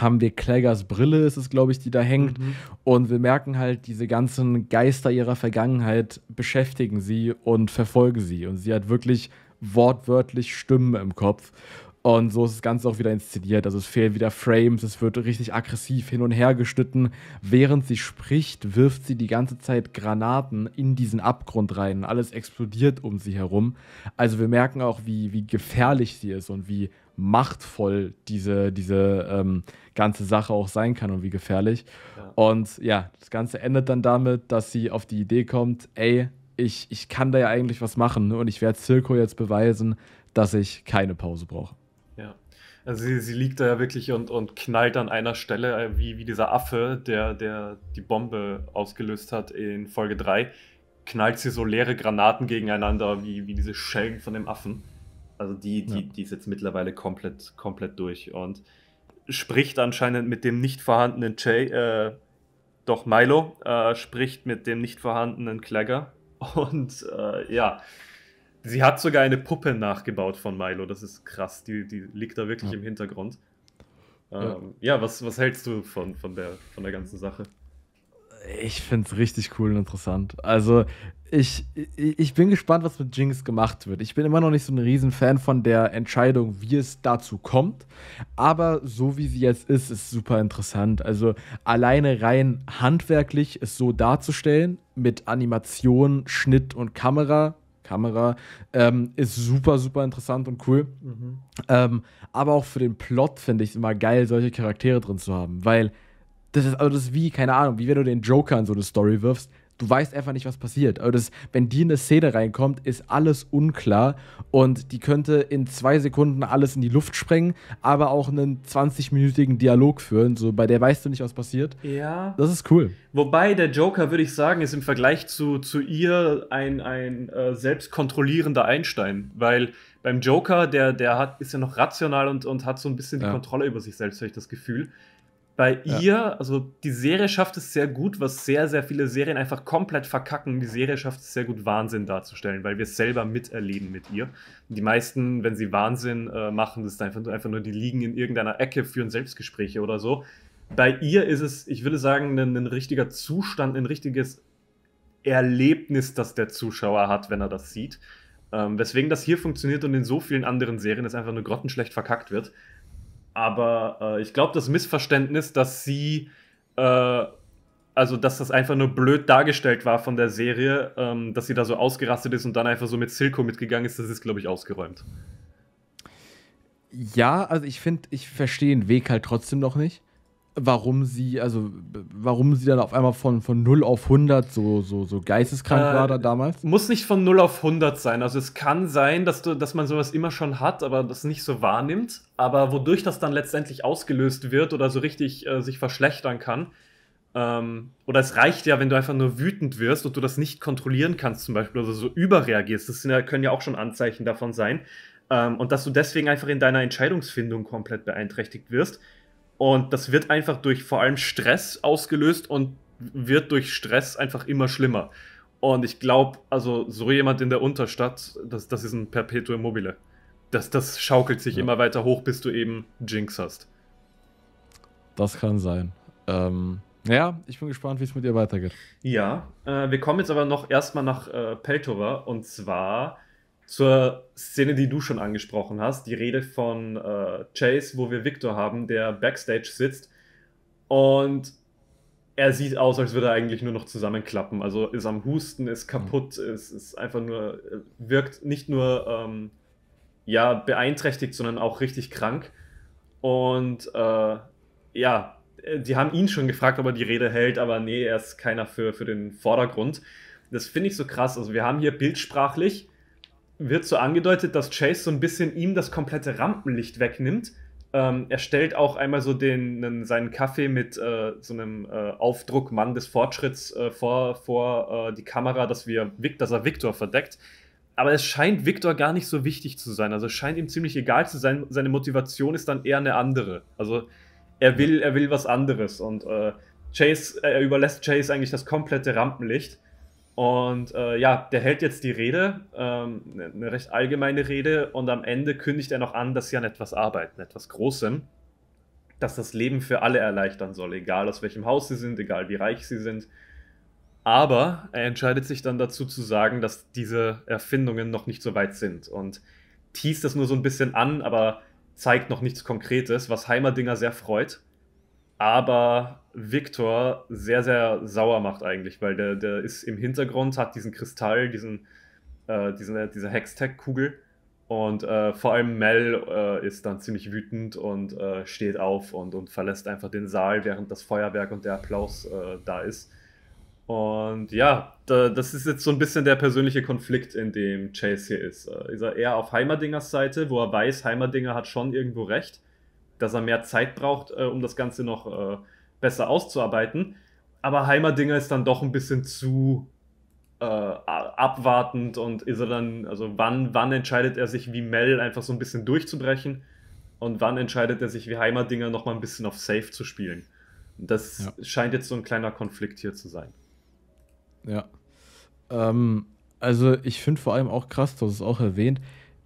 haben wir Kleggers Brille, ist es, glaube ich, die da hängt. Mhm. Und wir merken halt, diese ganzen Geister ihrer Vergangenheit beschäftigen sie und verfolgen sie. Und sie hat wirklich wortwörtlich Stimmen im Kopf. Und so ist das Ganze auch wieder inszeniert. Also es fehlen wieder Frames, es wird richtig aggressiv hin und her geschnitten. Während sie spricht, wirft sie die ganze Zeit Granaten in diesen Abgrund rein. Alles explodiert um sie herum. Also wir merken auch, wie, wie gefährlich sie ist und wie machtvoll diese, diese ähm, ganze Sache auch sein kann und wie gefährlich. Ja. Und ja, das Ganze endet dann damit, dass sie auf die Idee kommt, ey, ich, ich kann da ja eigentlich was machen ne? und ich werde Zirko jetzt beweisen, dass ich keine Pause brauche. Ja, also sie, sie liegt da ja wirklich und, und knallt an einer Stelle, äh, wie, wie dieser Affe, der, der die Bombe ausgelöst hat in Folge 3, knallt sie so leere Granaten gegeneinander, wie, wie diese Schellen von dem Affen. Also die, die, ja. die ist jetzt mittlerweile komplett, komplett durch und spricht anscheinend mit dem nicht vorhandenen Jay, äh, doch Milo, äh, spricht mit dem nicht vorhandenen Klagger. Und äh, ja, sie hat sogar eine Puppe nachgebaut von Milo. Das ist krass. Die, die liegt da wirklich ja. im Hintergrund. Ähm, ja. ja, was, was hältst du von, von, der, von der ganzen Sache? Ich finde es richtig cool und interessant. Also, ich, ich bin gespannt, was mit Jinx gemacht wird. Ich bin immer noch nicht so ein Riesenfan von der Entscheidung, wie es dazu kommt. Aber so wie sie jetzt ist, ist super interessant. Also alleine rein handwerklich es so darzustellen, mit Animation, Schnitt und Kamera, Kamera, ähm, ist super, super interessant und cool. Mhm. Ähm, aber auch für den Plot finde ich es immer geil, solche Charaktere drin zu haben, weil das ist also das ist wie, keine Ahnung, wie wenn du den Joker in so eine Story wirfst du weißt einfach nicht, was passiert. Also das, wenn die in eine Szene reinkommt, ist alles unklar und die könnte in zwei Sekunden alles in die Luft sprengen, aber auch einen 20-minütigen Dialog führen, so bei der weißt du nicht, was passiert. Ja. Das ist cool. Wobei der Joker, würde ich sagen, ist im Vergleich zu, zu ihr ein, ein äh, selbstkontrollierender Einstein, weil beim Joker, der, der hat, ist ja noch rational und, und hat so ein bisschen ja. die Kontrolle über sich selbst, habe ich das Gefühl bei ja. ihr, also die Serie schafft es sehr gut, was sehr, sehr viele Serien einfach komplett verkacken. Die Serie schafft es sehr gut, Wahnsinn darzustellen, weil wir es selber miterleben mit ihr. die meisten, wenn sie Wahnsinn äh, machen, das ist einfach, einfach nur, die liegen in irgendeiner Ecke, führen Selbstgespräche oder so. Bei ihr ist es, ich würde sagen, ein, ein richtiger Zustand, ein richtiges Erlebnis, das der Zuschauer hat, wenn er das sieht. Ähm, weswegen das hier funktioniert und in so vielen anderen Serien es einfach nur grottenschlecht verkackt wird. Aber äh, ich glaube, das Missverständnis, dass sie, äh, also dass das einfach nur blöd dargestellt war von der Serie, ähm, dass sie da so ausgerastet ist und dann einfach so mit Silco mitgegangen ist, das ist, glaube ich, ausgeräumt. Ja, also ich finde, ich verstehe den Weg halt trotzdem noch nicht warum sie, also warum sie dann auf einmal von, von 0 auf 100 so, so, so geisteskrank äh, war da damals? Muss nicht von 0 auf 100 sein. Also es kann sein, dass, du, dass man sowas immer schon hat, aber das nicht so wahrnimmt. Aber wodurch das dann letztendlich ausgelöst wird oder so richtig äh, sich verschlechtern kann. Ähm, oder es reicht ja, wenn du einfach nur wütend wirst und du das nicht kontrollieren kannst zum Beispiel oder also so überreagierst. Das ja, können ja auch schon Anzeichen davon sein. Ähm, und dass du deswegen einfach in deiner Entscheidungsfindung komplett beeinträchtigt wirst und das wird einfach durch vor allem Stress ausgelöst und wird durch Stress einfach immer schlimmer. Und ich glaube, also so jemand in der Unterstadt, das, das ist ein Perpetuum mobile. Das, das schaukelt sich ja. immer weiter hoch, bis du eben Jinx hast. Das kann sein. Ähm, ja, ich bin gespannt, wie es mit ihr weitergeht. Ja, äh, wir kommen jetzt aber noch erstmal nach äh, Peltover und zwar zur Szene, die du schon angesprochen hast, die Rede von äh, Chase, wo wir Victor haben, der backstage sitzt und er sieht aus, als würde er eigentlich nur noch zusammenklappen. Also ist am Husten, ist mhm. kaputt, ist, ist einfach nur, äh, wirkt nicht nur ähm, ja, beeinträchtigt, sondern auch richtig krank. Und äh, ja, äh, die haben ihn schon gefragt, ob er die Rede hält, aber nee, er ist keiner für, für den Vordergrund. Das finde ich so krass. Also wir haben hier bildsprachlich wird so angedeutet, dass Chase so ein bisschen ihm das komplette Rampenlicht wegnimmt. Ähm, er stellt auch einmal so den, seinen Kaffee mit äh, so einem äh, Aufdruck Mann des Fortschritts äh, vor, vor äh, die Kamera, dass, wir, dass er Victor verdeckt. Aber es scheint Victor gar nicht so wichtig zu sein. Also es scheint ihm ziemlich egal zu sein. Seine Motivation ist dann eher eine andere. Also er will, er will was anderes. Und äh, Chase, er überlässt Chase eigentlich das komplette Rampenlicht. Und äh, ja, der hält jetzt die Rede, ähm, ne, eine recht allgemeine Rede, und am Ende kündigt er noch an, dass sie an etwas arbeiten, etwas Großem, das das Leben für alle erleichtern soll, egal aus welchem Haus sie sind, egal wie reich sie sind. Aber er entscheidet sich dann dazu zu sagen, dass diese Erfindungen noch nicht so weit sind und teast das nur so ein bisschen an, aber zeigt noch nichts Konkretes, was Heimerdinger sehr freut aber Victor sehr, sehr sauer macht eigentlich, weil der, der ist im Hintergrund, hat diesen Kristall, diesen, äh, diesen diese Hextech-Kugel und äh, vor allem Mel äh, ist dann ziemlich wütend und äh, steht auf und, und verlässt einfach den Saal, während das Feuerwerk und der Applaus äh, da ist. Und ja, da, das ist jetzt so ein bisschen der persönliche Konflikt, in dem Chase hier ist. Äh, ist er eher auf Heimerdingers Seite, wo er weiß, Heimerdinger hat schon irgendwo recht dass er mehr Zeit braucht, äh, um das Ganze noch äh, besser auszuarbeiten. Aber Heimerdinger ist dann doch ein bisschen zu äh, abwartend und ist er dann, also wann, wann entscheidet er sich wie Mel einfach so ein bisschen durchzubrechen und wann entscheidet er sich wie Heimerdinger nochmal ein bisschen auf Safe zu spielen. Das ja. scheint jetzt so ein kleiner Konflikt hier zu sein. Ja. Ähm, also ich finde vor allem auch krass, du hast es auch erwähnt,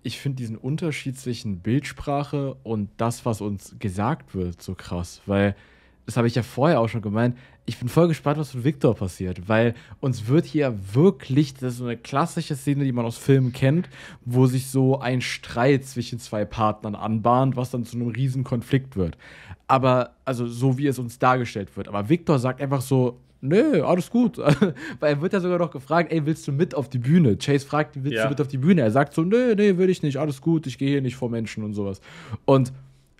ich finde diesen Unterschied zwischen Bildsprache und das, was uns gesagt wird, so krass, weil das habe ich ja vorher auch schon gemeint. Ich bin voll gespannt, was mit Victor passiert, weil uns wird hier wirklich, das ist so eine klassische Szene, die man aus Filmen kennt, wo sich so ein Streit zwischen zwei Partnern anbahnt, was dann zu einem riesen Konflikt wird. Aber, also so wie es uns dargestellt wird. Aber Victor sagt einfach so, nö, alles gut. Weil er wird ja sogar noch gefragt, ey, willst du mit auf die Bühne? Chase fragt, willst ja. du mit auf die Bühne? Er sagt so, nö, nee, will ich nicht, alles gut, ich gehe hier nicht vor Menschen und sowas. Und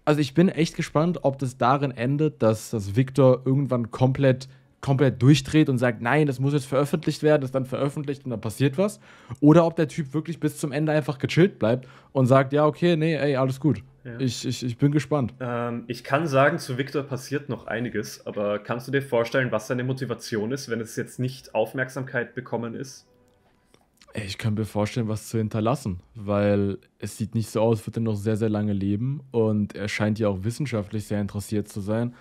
also ich bin echt gespannt, ob das darin endet, dass, dass Victor irgendwann komplett komplett durchdreht und sagt, nein, das muss jetzt veröffentlicht werden, das dann veröffentlicht und dann passiert was. Oder ob der Typ wirklich bis zum Ende einfach gechillt bleibt und sagt, ja, okay, nee, ey, alles gut. Ich, ich, ich bin gespannt. Ähm, ich kann sagen, zu Victor passiert noch einiges, aber kannst du dir vorstellen, was seine Motivation ist, wenn es jetzt nicht Aufmerksamkeit bekommen ist? Ich kann mir vorstellen, was zu hinterlassen, weil es sieht nicht so aus, als würde er noch sehr, sehr lange leben und er scheint ja auch wissenschaftlich sehr interessiert zu sein.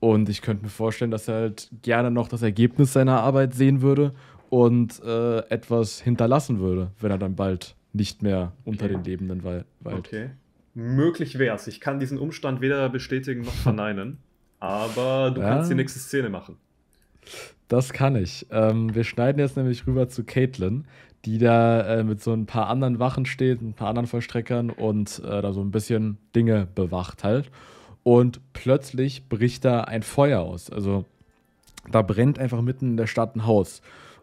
Und ich könnte mir vorstellen, dass er halt gerne noch das Ergebnis seiner Arbeit sehen würde und äh, etwas hinterlassen würde, wenn er dann bald nicht mehr unter okay. den Lebenden weilt. Okay. Möglich wäre es. Ich kann diesen Umstand weder bestätigen noch verneinen. Aber du ja. kannst die nächste Szene machen. Das kann ich. Ähm, wir schneiden jetzt nämlich rüber zu Caitlin, die da äh, mit so ein paar anderen Wachen steht, ein paar anderen Vollstreckern und äh, da so ein bisschen Dinge bewacht halt. Und plötzlich bricht da ein Feuer aus. Also da brennt einfach mitten in der Stadt ein Haus.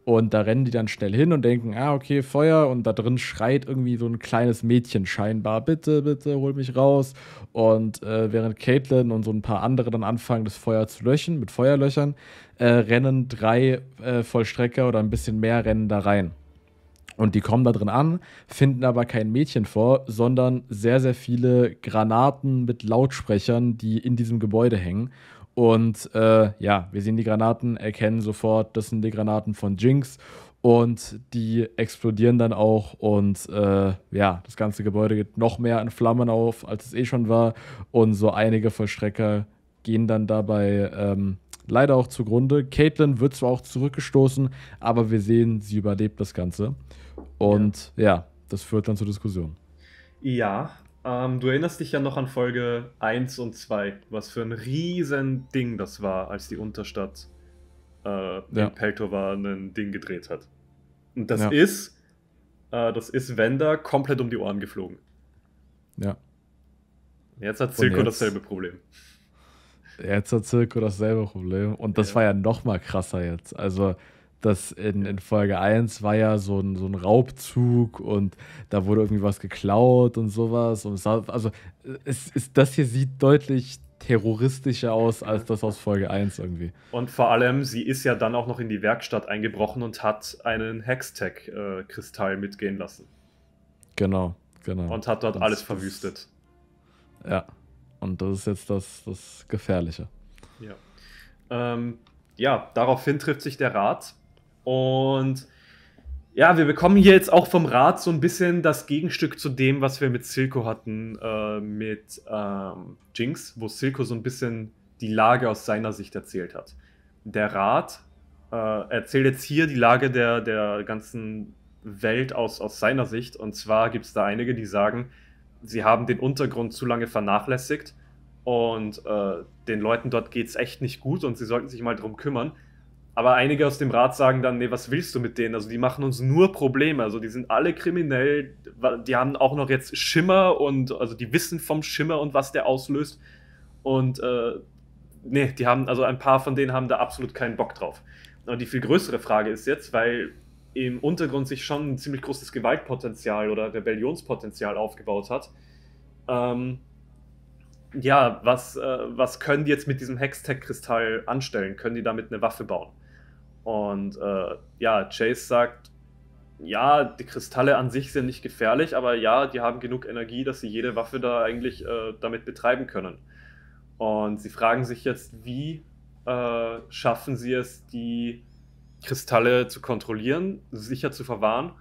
Und da rennen die dann schnell hin und denken, ah, okay, Feuer. Und da drin schreit irgendwie so ein kleines Mädchen scheinbar, bitte, bitte, hol mich raus. Und äh, während Caitlin und so ein paar andere dann anfangen, das Feuer zu löschen mit Feuerlöchern, äh, rennen drei äh, Vollstrecker oder ein bisschen mehr rennen da rein. Und die kommen da drin an, finden aber kein Mädchen vor, sondern sehr, sehr viele Granaten mit Lautsprechern, die in diesem Gebäude hängen. Und äh, ja, wir sehen die Granaten, erkennen sofort, das sind die Granaten von Jinx. Und die explodieren dann auch und äh, ja, das ganze Gebäude geht noch mehr in Flammen auf, als es eh schon war. Und so einige Vollstrecker gehen dann dabei ähm, leider auch zugrunde. Caitlin wird zwar auch zurückgestoßen, aber wir sehen, sie überlebt das Ganze. Und ja, ja das führt dann zur Diskussion. Ja, ähm, du erinnerst dich ja noch an Folge 1 und 2, was für ein riesen Ding das war, als die Unterstadt äh, ja. in Peltova ein Ding gedreht hat. Und das ja. ist, äh, das ist Wender komplett um die Ohren geflogen. Ja. Jetzt hat Zirko dasselbe Problem. Jetzt hat Zirko dasselbe Problem. Und das ja. war ja noch mal krasser jetzt. Also, dass in, in Folge 1 war ja so ein, so ein Raubzug und da wurde irgendwie was geklaut und sowas. Und es sah, also es, es, das hier sieht deutlich terroristischer aus als das aus Folge 1 irgendwie. Und vor allem, sie ist ja dann auch noch in die Werkstatt eingebrochen und hat einen Hextech-Kristall äh, mitgehen lassen. Genau, genau. Und hat dort und alles verwüstet. Das, ja, und das ist jetzt das, das Gefährliche. Ja. Ähm, ja, daraufhin trifft sich der Rat und ja, wir bekommen hier jetzt auch vom Rat so ein bisschen das Gegenstück zu dem, was wir mit Silco hatten, äh, mit ähm, Jinx, wo Silco so ein bisschen die Lage aus seiner Sicht erzählt hat. Der Rat äh, erzählt jetzt hier die Lage der, der ganzen Welt aus, aus seiner Sicht. Und zwar gibt es da einige, die sagen, sie haben den Untergrund zu lange vernachlässigt und äh, den Leuten dort geht es echt nicht gut und sie sollten sich mal darum kümmern. Aber einige aus dem Rat sagen dann, nee, was willst du mit denen? Also die machen uns nur Probleme. Also die sind alle kriminell, die haben auch noch jetzt Schimmer und also die wissen vom Schimmer und was der auslöst. Und äh, nee, die haben, also ein paar von denen haben da absolut keinen Bock drauf. Und die viel größere Frage ist jetzt, weil im Untergrund sich schon ein ziemlich großes Gewaltpotenzial oder Rebellionspotenzial aufgebaut hat. Ähm, ja, was, äh, was können die jetzt mit diesem Hextech-Kristall anstellen? Können die damit eine Waffe bauen? Und äh, ja, Chase sagt, ja, die Kristalle an sich sind nicht gefährlich, aber ja, die haben genug Energie, dass sie jede Waffe da eigentlich äh, damit betreiben können. Und sie fragen sich jetzt, wie äh, schaffen sie es, die Kristalle zu kontrollieren, sicher zu verwahren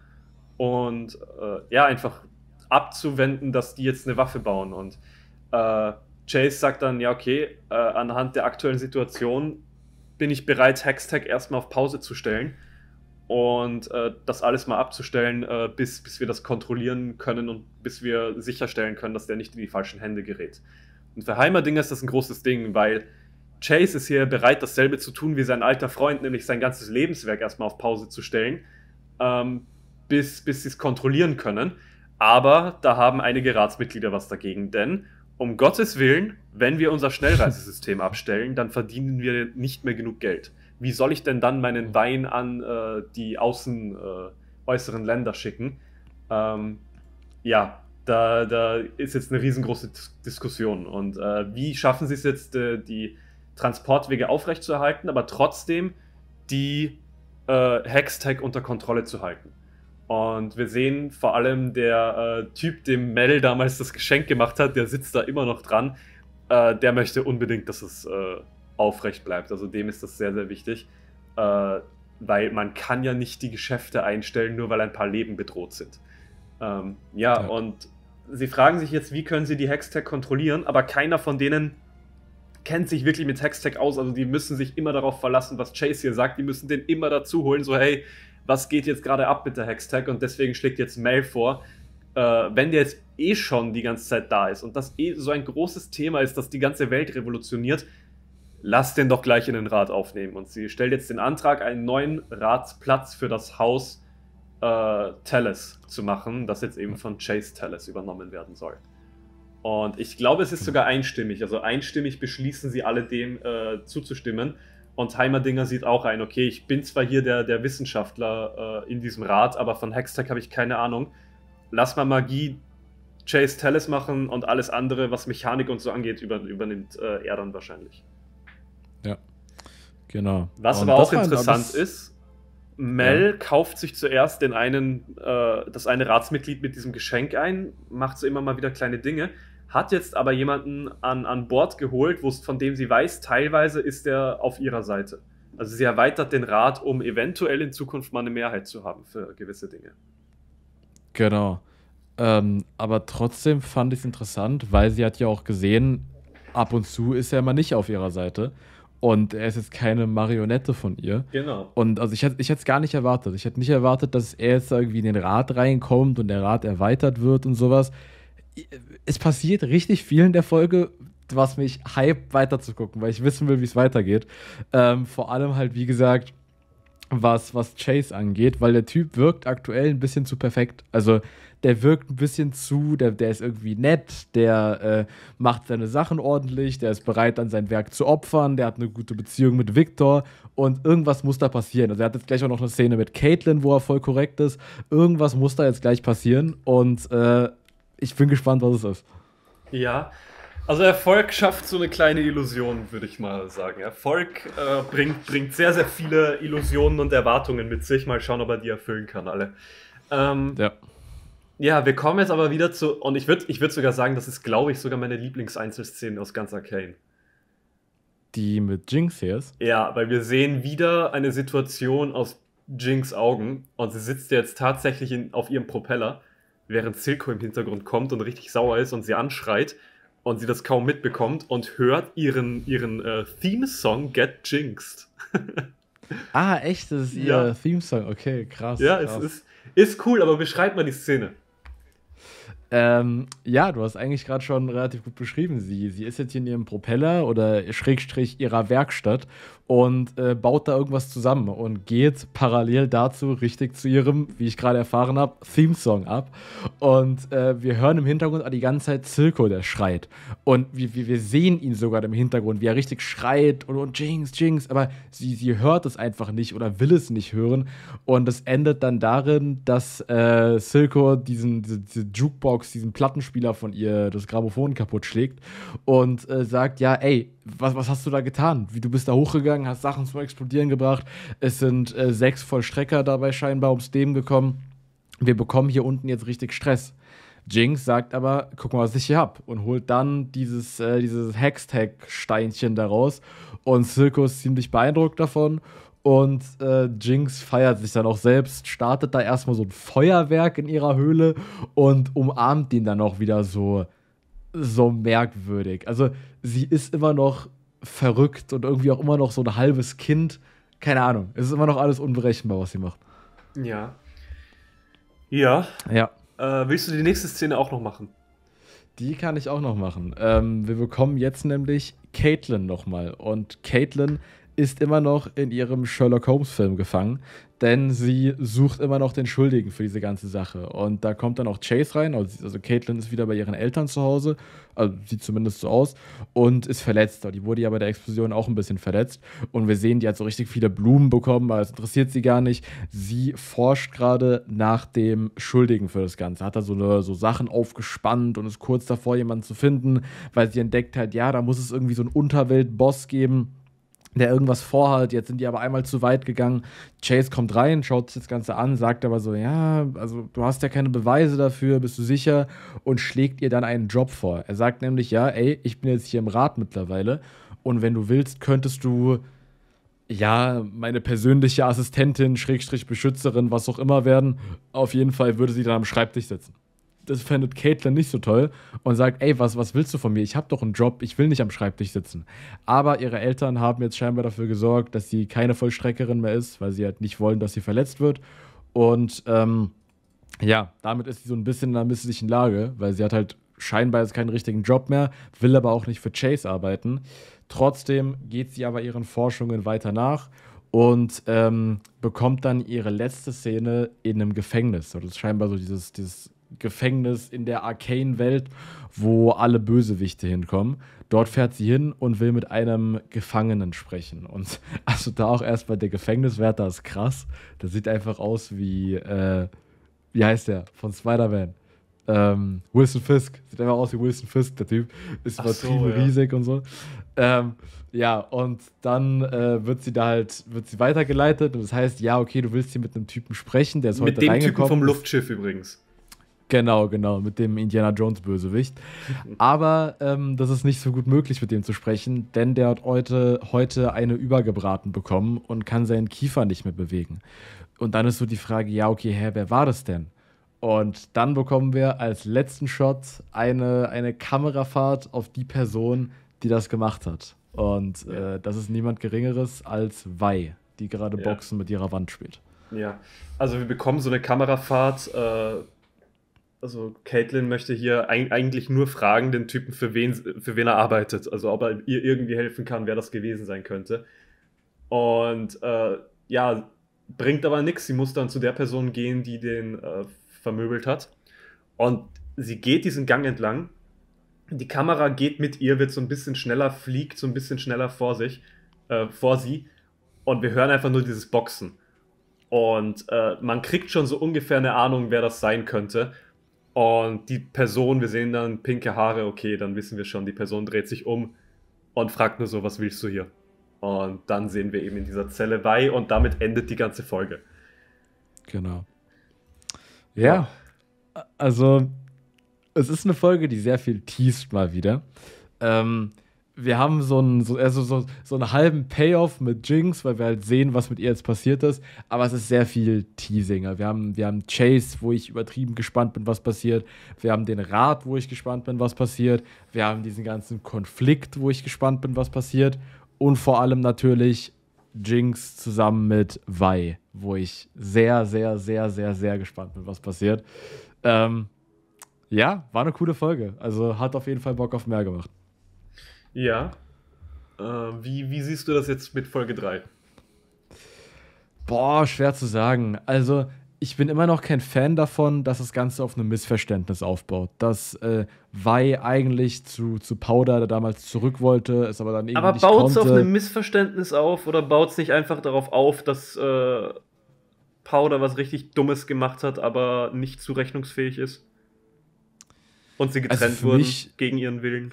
und äh, ja, einfach abzuwenden, dass die jetzt eine Waffe bauen. Und äh, Chase sagt dann, ja, okay, äh, anhand der aktuellen Situation bin ich bereit, Hextech erstmal auf Pause zu stellen und äh, das alles mal abzustellen, äh, bis, bis wir das kontrollieren können und bis wir sicherstellen können, dass der nicht in die falschen Hände gerät. Und für Heimerdinger ist das ein großes Ding, weil Chase ist hier bereit, dasselbe zu tun wie sein alter Freund, nämlich sein ganzes Lebenswerk erstmal auf Pause zu stellen, ähm, bis, bis sie es kontrollieren können. Aber da haben einige Ratsmitglieder was dagegen, denn um Gottes Willen, wenn wir unser Schnellreisesystem abstellen, dann verdienen wir nicht mehr genug Geld. Wie soll ich denn dann meinen Wein an äh, die außen äh, äußeren Länder schicken? Ähm, ja, da, da, ist jetzt eine riesengroße Diskussion. Und äh, wie schaffen sie es jetzt, äh, die Transportwege aufrechtzuerhalten, aber trotzdem die äh, Hextech unter Kontrolle zu halten? Und wir sehen vor allem der äh, Typ, dem Mel damals das Geschenk gemacht hat, der sitzt da immer noch dran. Äh, der möchte unbedingt, dass es äh, aufrecht bleibt. Also dem ist das sehr, sehr wichtig. Äh, weil man kann ja nicht die Geschäfte einstellen, nur weil ein paar Leben bedroht sind. Ähm, ja, ja, und sie fragen sich jetzt, wie können sie die Hextech kontrollieren, aber keiner von denen kennt sich wirklich mit Hextech aus. Also die müssen sich immer darauf verlassen, was Chase hier sagt. Die müssen den immer dazu holen, so hey, was geht jetzt gerade ab mit der Hextech und deswegen schlägt jetzt Mel vor, äh, wenn der jetzt eh schon die ganze Zeit da ist und das eh so ein großes Thema ist, das die ganze Welt revolutioniert, lass den doch gleich in den Rat aufnehmen. Und sie stellt jetzt den Antrag, einen neuen Ratsplatz für das Haus äh, Telles zu machen, das jetzt eben von Chase Telles übernommen werden soll. Und ich glaube, es ist sogar einstimmig. Also einstimmig beschließen sie alle dem äh, zuzustimmen. Und Heimerdinger sieht auch ein, okay, ich bin zwar hier der, der Wissenschaftler äh, in diesem Rat, aber von Hextech habe ich keine Ahnung. Lass mal Magie, Chase Tellis machen und alles andere, was Mechanik und so angeht, über, übernimmt äh, er dann wahrscheinlich. Ja. Genau. Was und aber auch interessant ist, Mel ja. kauft sich zuerst den einen, äh, das eine Ratsmitglied mit diesem Geschenk ein, macht so immer mal wieder kleine Dinge hat jetzt aber jemanden an, an Bord geholt, von dem sie weiß, teilweise ist er auf ihrer Seite. Also sie erweitert den Rat, um eventuell in Zukunft mal eine Mehrheit zu haben für gewisse Dinge. Genau. Ähm, aber trotzdem fand ich es interessant, weil sie hat ja auch gesehen, ab und zu ist er mal nicht auf ihrer Seite. Und er ist jetzt keine Marionette von ihr. Genau. Und also ich hätte ich es gar nicht erwartet. Ich hätte nicht erwartet, dass er jetzt irgendwie in den Rat reinkommt und der Rat erweitert wird und sowas es passiert richtig viel in der Folge, was mich hype weiterzugucken, weil ich wissen will, wie es weitergeht. Ähm, vor allem halt, wie gesagt, was, was Chase angeht, weil der Typ wirkt aktuell ein bisschen zu perfekt. Also der wirkt ein bisschen zu, der, der ist irgendwie nett, der äh, macht seine Sachen ordentlich, der ist bereit, an sein Werk zu opfern, der hat eine gute Beziehung mit Victor und irgendwas muss da passieren. Also er hat jetzt gleich auch noch eine Szene mit Caitlin, wo er voll korrekt ist. Irgendwas muss da jetzt gleich passieren und äh, ich bin gespannt, was es ist. Ja, also Erfolg schafft so eine kleine Illusion, würde ich mal sagen. Erfolg äh, bringt, bringt sehr, sehr viele Illusionen und Erwartungen mit sich. Mal schauen, ob er die erfüllen kann, alle. Ähm, ja. Ja, wir kommen jetzt aber wieder zu, und ich würde ich würd sogar sagen, das ist, glaube ich, sogar meine Lieblingseinzelszene aus ganz Arcane. Die mit Jinx hier ist? Ja, weil wir sehen wieder eine Situation aus Jinx Augen und sie sitzt jetzt tatsächlich in, auf ihrem Propeller während Silco im Hintergrund kommt und richtig sauer ist und sie anschreit und sie das kaum mitbekommt und hört ihren, ihren äh, Theme-Song Get Jinxed. ah, echt? Das ist ihr ja. Theme-Song? Okay, krass. Ja, krass. es ist, ist cool, aber beschreibt mal die Szene. Ähm, ja, du hast eigentlich gerade schon relativ gut beschrieben. Sie, sie ist jetzt hier in ihrem Propeller oder Schrägstrich ihrer Werkstatt und äh, baut da irgendwas zusammen und geht parallel dazu richtig zu ihrem, wie ich gerade erfahren habe, Theme-Song ab. Und äh, wir hören im Hintergrund auch die ganze Zeit Zirko, der schreit. Und wir, wir sehen ihn sogar im Hintergrund, wie er richtig schreit und, und Jinx, Jinx. Aber sie, sie hört es einfach nicht oder will es nicht hören. Und es endet dann darin, dass äh, Silko diesen, diese, diese Jukebox Jukebox diesen Plattenspieler von ihr, das Grammophon kaputt schlägt und äh, sagt, ja, ey, was, was hast du da getan? Wie du bist da hochgegangen, hast Sachen zum Explodieren gebracht. Es sind äh, sechs Vollstrecker dabei scheinbar ums Leben gekommen. Wir bekommen hier unten jetzt richtig Stress. Jinx sagt aber, guck mal, was ich hier hab. Und holt dann dieses, äh, dieses Hextag-Steinchen daraus. Und Circus ziemlich beeindruckt davon. Und äh, Jinx feiert sich dann auch selbst, startet da erstmal so ein Feuerwerk in ihrer Höhle und umarmt ihn dann auch wieder so, so merkwürdig. Also sie ist immer noch verrückt und irgendwie auch immer noch so ein halbes Kind. Keine Ahnung, es ist immer noch alles unberechenbar, was sie macht. Ja. Ja. Ja. Äh, willst du die nächste Szene auch noch machen? Die kann ich auch noch machen. Ähm, wir bekommen jetzt nämlich Caitlin nochmal. Und Caitlin ist immer noch in ihrem Sherlock Holmes-Film gefangen, denn sie sucht immer noch den Schuldigen für diese ganze Sache. Und da kommt dann auch Chase rein, also, also Caitlin ist wieder bei ihren Eltern zu Hause, also sieht zumindest so aus, und ist verletzt. Die wurde ja bei der Explosion auch ein bisschen verletzt. Und wir sehen, die hat so richtig viele Blumen bekommen, weil es interessiert sie gar nicht. Sie forscht gerade nach dem Schuldigen für das Ganze, hat da so, eine, so Sachen aufgespannt und ist kurz davor, jemanden zu finden, weil sie entdeckt hat, ja, da muss es irgendwie so einen Unterwelt-Boss geben der irgendwas vorhat. Jetzt sind die aber einmal zu weit gegangen. Chase kommt rein, schaut sich das Ganze an, sagt aber so, ja, also du hast ja keine Beweise dafür, bist du sicher? Und schlägt ihr dann einen Job vor. Er sagt nämlich, ja, ey, ich bin jetzt hier im Rat mittlerweile und wenn du willst, könntest du ja, meine persönliche Assistentin, Schrägstrich Beschützerin, was auch immer werden. Auf jeden Fall würde sie dann am Schreibtisch sitzen das findet Caitlin nicht so toll und sagt, ey, was, was willst du von mir? Ich habe doch einen Job, ich will nicht am Schreibtisch sitzen. Aber ihre Eltern haben jetzt scheinbar dafür gesorgt, dass sie keine Vollstreckerin mehr ist, weil sie halt nicht wollen, dass sie verletzt wird. Und ähm, ja, damit ist sie so ein bisschen in einer misslichen Lage, weil sie hat halt scheinbar jetzt keinen richtigen Job mehr, will aber auch nicht für Chase arbeiten. Trotzdem geht sie aber ihren Forschungen weiter nach und ähm, bekommt dann ihre letzte Szene in einem Gefängnis. Das ist scheinbar so dieses, dieses Gefängnis in der Arcane-Welt, wo alle Bösewichte hinkommen. Dort fährt sie hin und will mit einem Gefangenen sprechen. Und also da auch erstmal der Gefängniswärter ist krass. Der sieht einfach aus wie, äh, wie heißt der? Von Spider-Man. Ähm, Wilson Fisk. Sieht einfach aus wie Wilson Fisk, der Typ. Ist übertrieben so, ja. riesig und so. Ähm, ja, und dann äh, wird sie da halt, wird sie weitergeleitet und das heißt, ja, okay, du willst hier mit einem Typen sprechen, der ist mit heute reingekommen. Mit dem Typen vom Luftschiff übrigens. Genau, genau, mit dem Indiana Jones Bösewicht. Aber ähm, das ist nicht so gut möglich, mit dem zu sprechen, denn der hat heute, heute eine übergebraten bekommen und kann seinen Kiefer nicht mehr bewegen. Und dann ist so die Frage, ja, okay, Herr, wer war das denn? Und dann bekommen wir als letzten Shot eine, eine Kamerafahrt auf die Person, die das gemacht hat. Und äh, das ist niemand Geringeres als Wei, die gerade Boxen mit ihrer Wand spielt. Ja, also wir bekommen so eine Kamerafahrt. Äh also Caitlin möchte hier ein, eigentlich nur fragen den Typen, für wen, für wen er arbeitet. Also ob er ihr irgendwie helfen kann, wer das gewesen sein könnte. Und äh, ja, bringt aber nichts. Sie muss dann zu der Person gehen, die den äh, vermöbelt hat. Und sie geht diesen Gang entlang. Die Kamera geht mit ihr, wird so ein bisschen schneller, fliegt so ein bisschen schneller vor sich, äh, vor sie. Und wir hören einfach nur dieses Boxen. Und äh, man kriegt schon so ungefähr eine Ahnung, wer das sein könnte. Und die Person, wir sehen dann pinke Haare, okay, dann wissen wir schon, die Person dreht sich um und fragt nur so, was willst du hier? Und dann sehen wir eben in dieser Zelle bei und damit endet die ganze Folge. Genau. Ja, also es ist eine Folge, die sehr viel teast mal wieder. Ähm, wir haben so einen, so, also so, so einen halben Payoff mit Jinx, weil wir halt sehen, was mit ihr jetzt passiert ist. Aber es ist sehr viel Teasinger. Wir haben, wir haben Chase, wo ich übertrieben gespannt bin, was passiert. Wir haben den Rat, wo ich gespannt bin, was passiert. Wir haben diesen ganzen Konflikt, wo ich gespannt bin, was passiert. Und vor allem natürlich Jinx zusammen mit Wei, wo ich sehr, sehr, sehr, sehr, sehr gespannt bin, was passiert. Ähm, ja, war eine coole Folge. Also hat auf jeden Fall Bock auf mehr gemacht. Ja. Äh, wie, wie siehst du das jetzt mit Folge 3? Boah, schwer zu sagen. Also, ich bin immer noch kein Fan davon, dass das Ganze auf einem Missverständnis aufbaut. Dass äh, Wei eigentlich zu, zu Powder, der damals zurück wollte, es aber dann irgendwie aber nicht Aber baut es auf einem Missverständnis auf oder baut es nicht einfach darauf auf, dass äh, Powder was richtig Dummes gemacht hat, aber nicht zurechnungsfähig ist? Und sie also getrennt also wurden gegen ihren Willen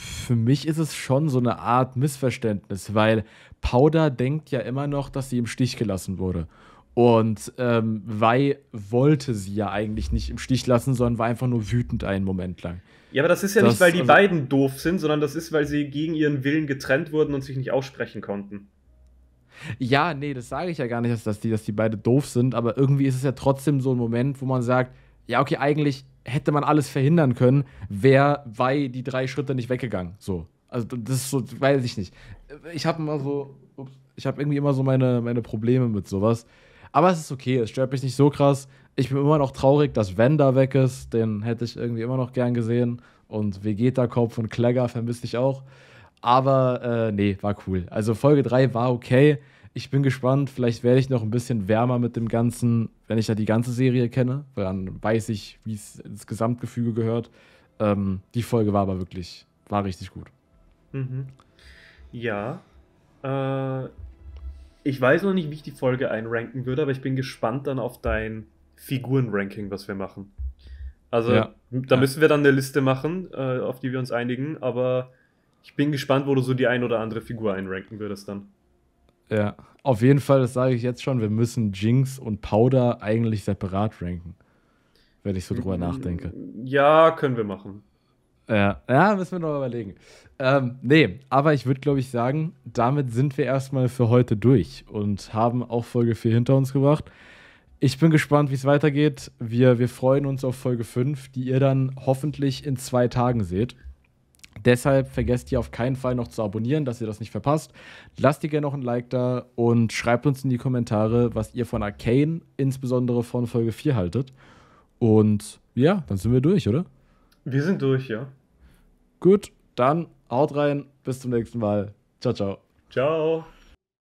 für mich ist es schon so eine Art Missverständnis, weil Powder denkt ja immer noch, dass sie im Stich gelassen wurde. Und ähm, Wei wollte sie ja eigentlich nicht im Stich lassen, sondern war einfach nur wütend einen Moment lang. Ja, aber das ist ja das, nicht, weil die also, beiden doof sind, sondern das ist, weil sie gegen ihren Willen getrennt wurden und sich nicht aussprechen konnten. Ja, nee, das sage ich ja gar nicht, dass die, dass die beide doof sind, aber irgendwie ist es ja trotzdem so ein Moment, wo man sagt, ja, okay, eigentlich hätte man alles verhindern können, wer Wei die drei Schritte nicht weggegangen. So. Also das ist so, weiß ich nicht. Ich habe immer so, ups, ich habe irgendwie immer so meine, meine Probleme mit sowas. Aber es ist okay, es stört mich nicht so krass. Ich bin immer noch traurig, dass Wender weg ist. Den hätte ich irgendwie immer noch gern gesehen. Und Vegeta-Kopf und Klegger vermisse ich auch. Aber äh, nee, war cool. Also Folge 3 war okay ich bin gespannt. Vielleicht werde ich noch ein bisschen wärmer mit dem Ganzen, wenn ich ja die ganze Serie kenne, weil dann weiß ich, wie es ins Gesamtgefüge gehört. Ähm, die Folge war aber wirklich, war richtig gut. Mhm. Ja. Äh, ich weiß noch nicht, wie ich die Folge einranken würde, aber ich bin gespannt dann auf dein Figurenranking, was wir machen. Also, ja. da ja. müssen wir dann eine Liste machen, äh, auf die wir uns einigen, aber ich bin gespannt, wo du so die ein oder andere Figur einranken würdest dann. Ja, auf jeden Fall, das sage ich jetzt schon, wir müssen Jinx und Powder eigentlich separat ranken. Wenn ich so drüber mm, nachdenke. Ja, können wir machen. Ja, ja müssen wir noch überlegen. Ähm, nee, aber ich würde, glaube ich, sagen, damit sind wir erstmal für heute durch und haben auch Folge 4 hinter uns gebracht. Ich bin gespannt, wie es weitergeht. Wir, wir freuen uns auf Folge 5, die ihr dann hoffentlich in zwei Tagen seht. Deshalb vergesst ihr auf keinen Fall noch zu abonnieren, dass ihr das nicht verpasst. Lasst ihr gerne noch ein Like da und schreibt uns in die Kommentare, was ihr von Arcane, insbesondere von Folge 4, haltet. Und ja, dann sind wir durch, oder? Wir sind durch, ja. Gut, dann haut rein, bis zum nächsten Mal. Ciao, ciao. Ciao.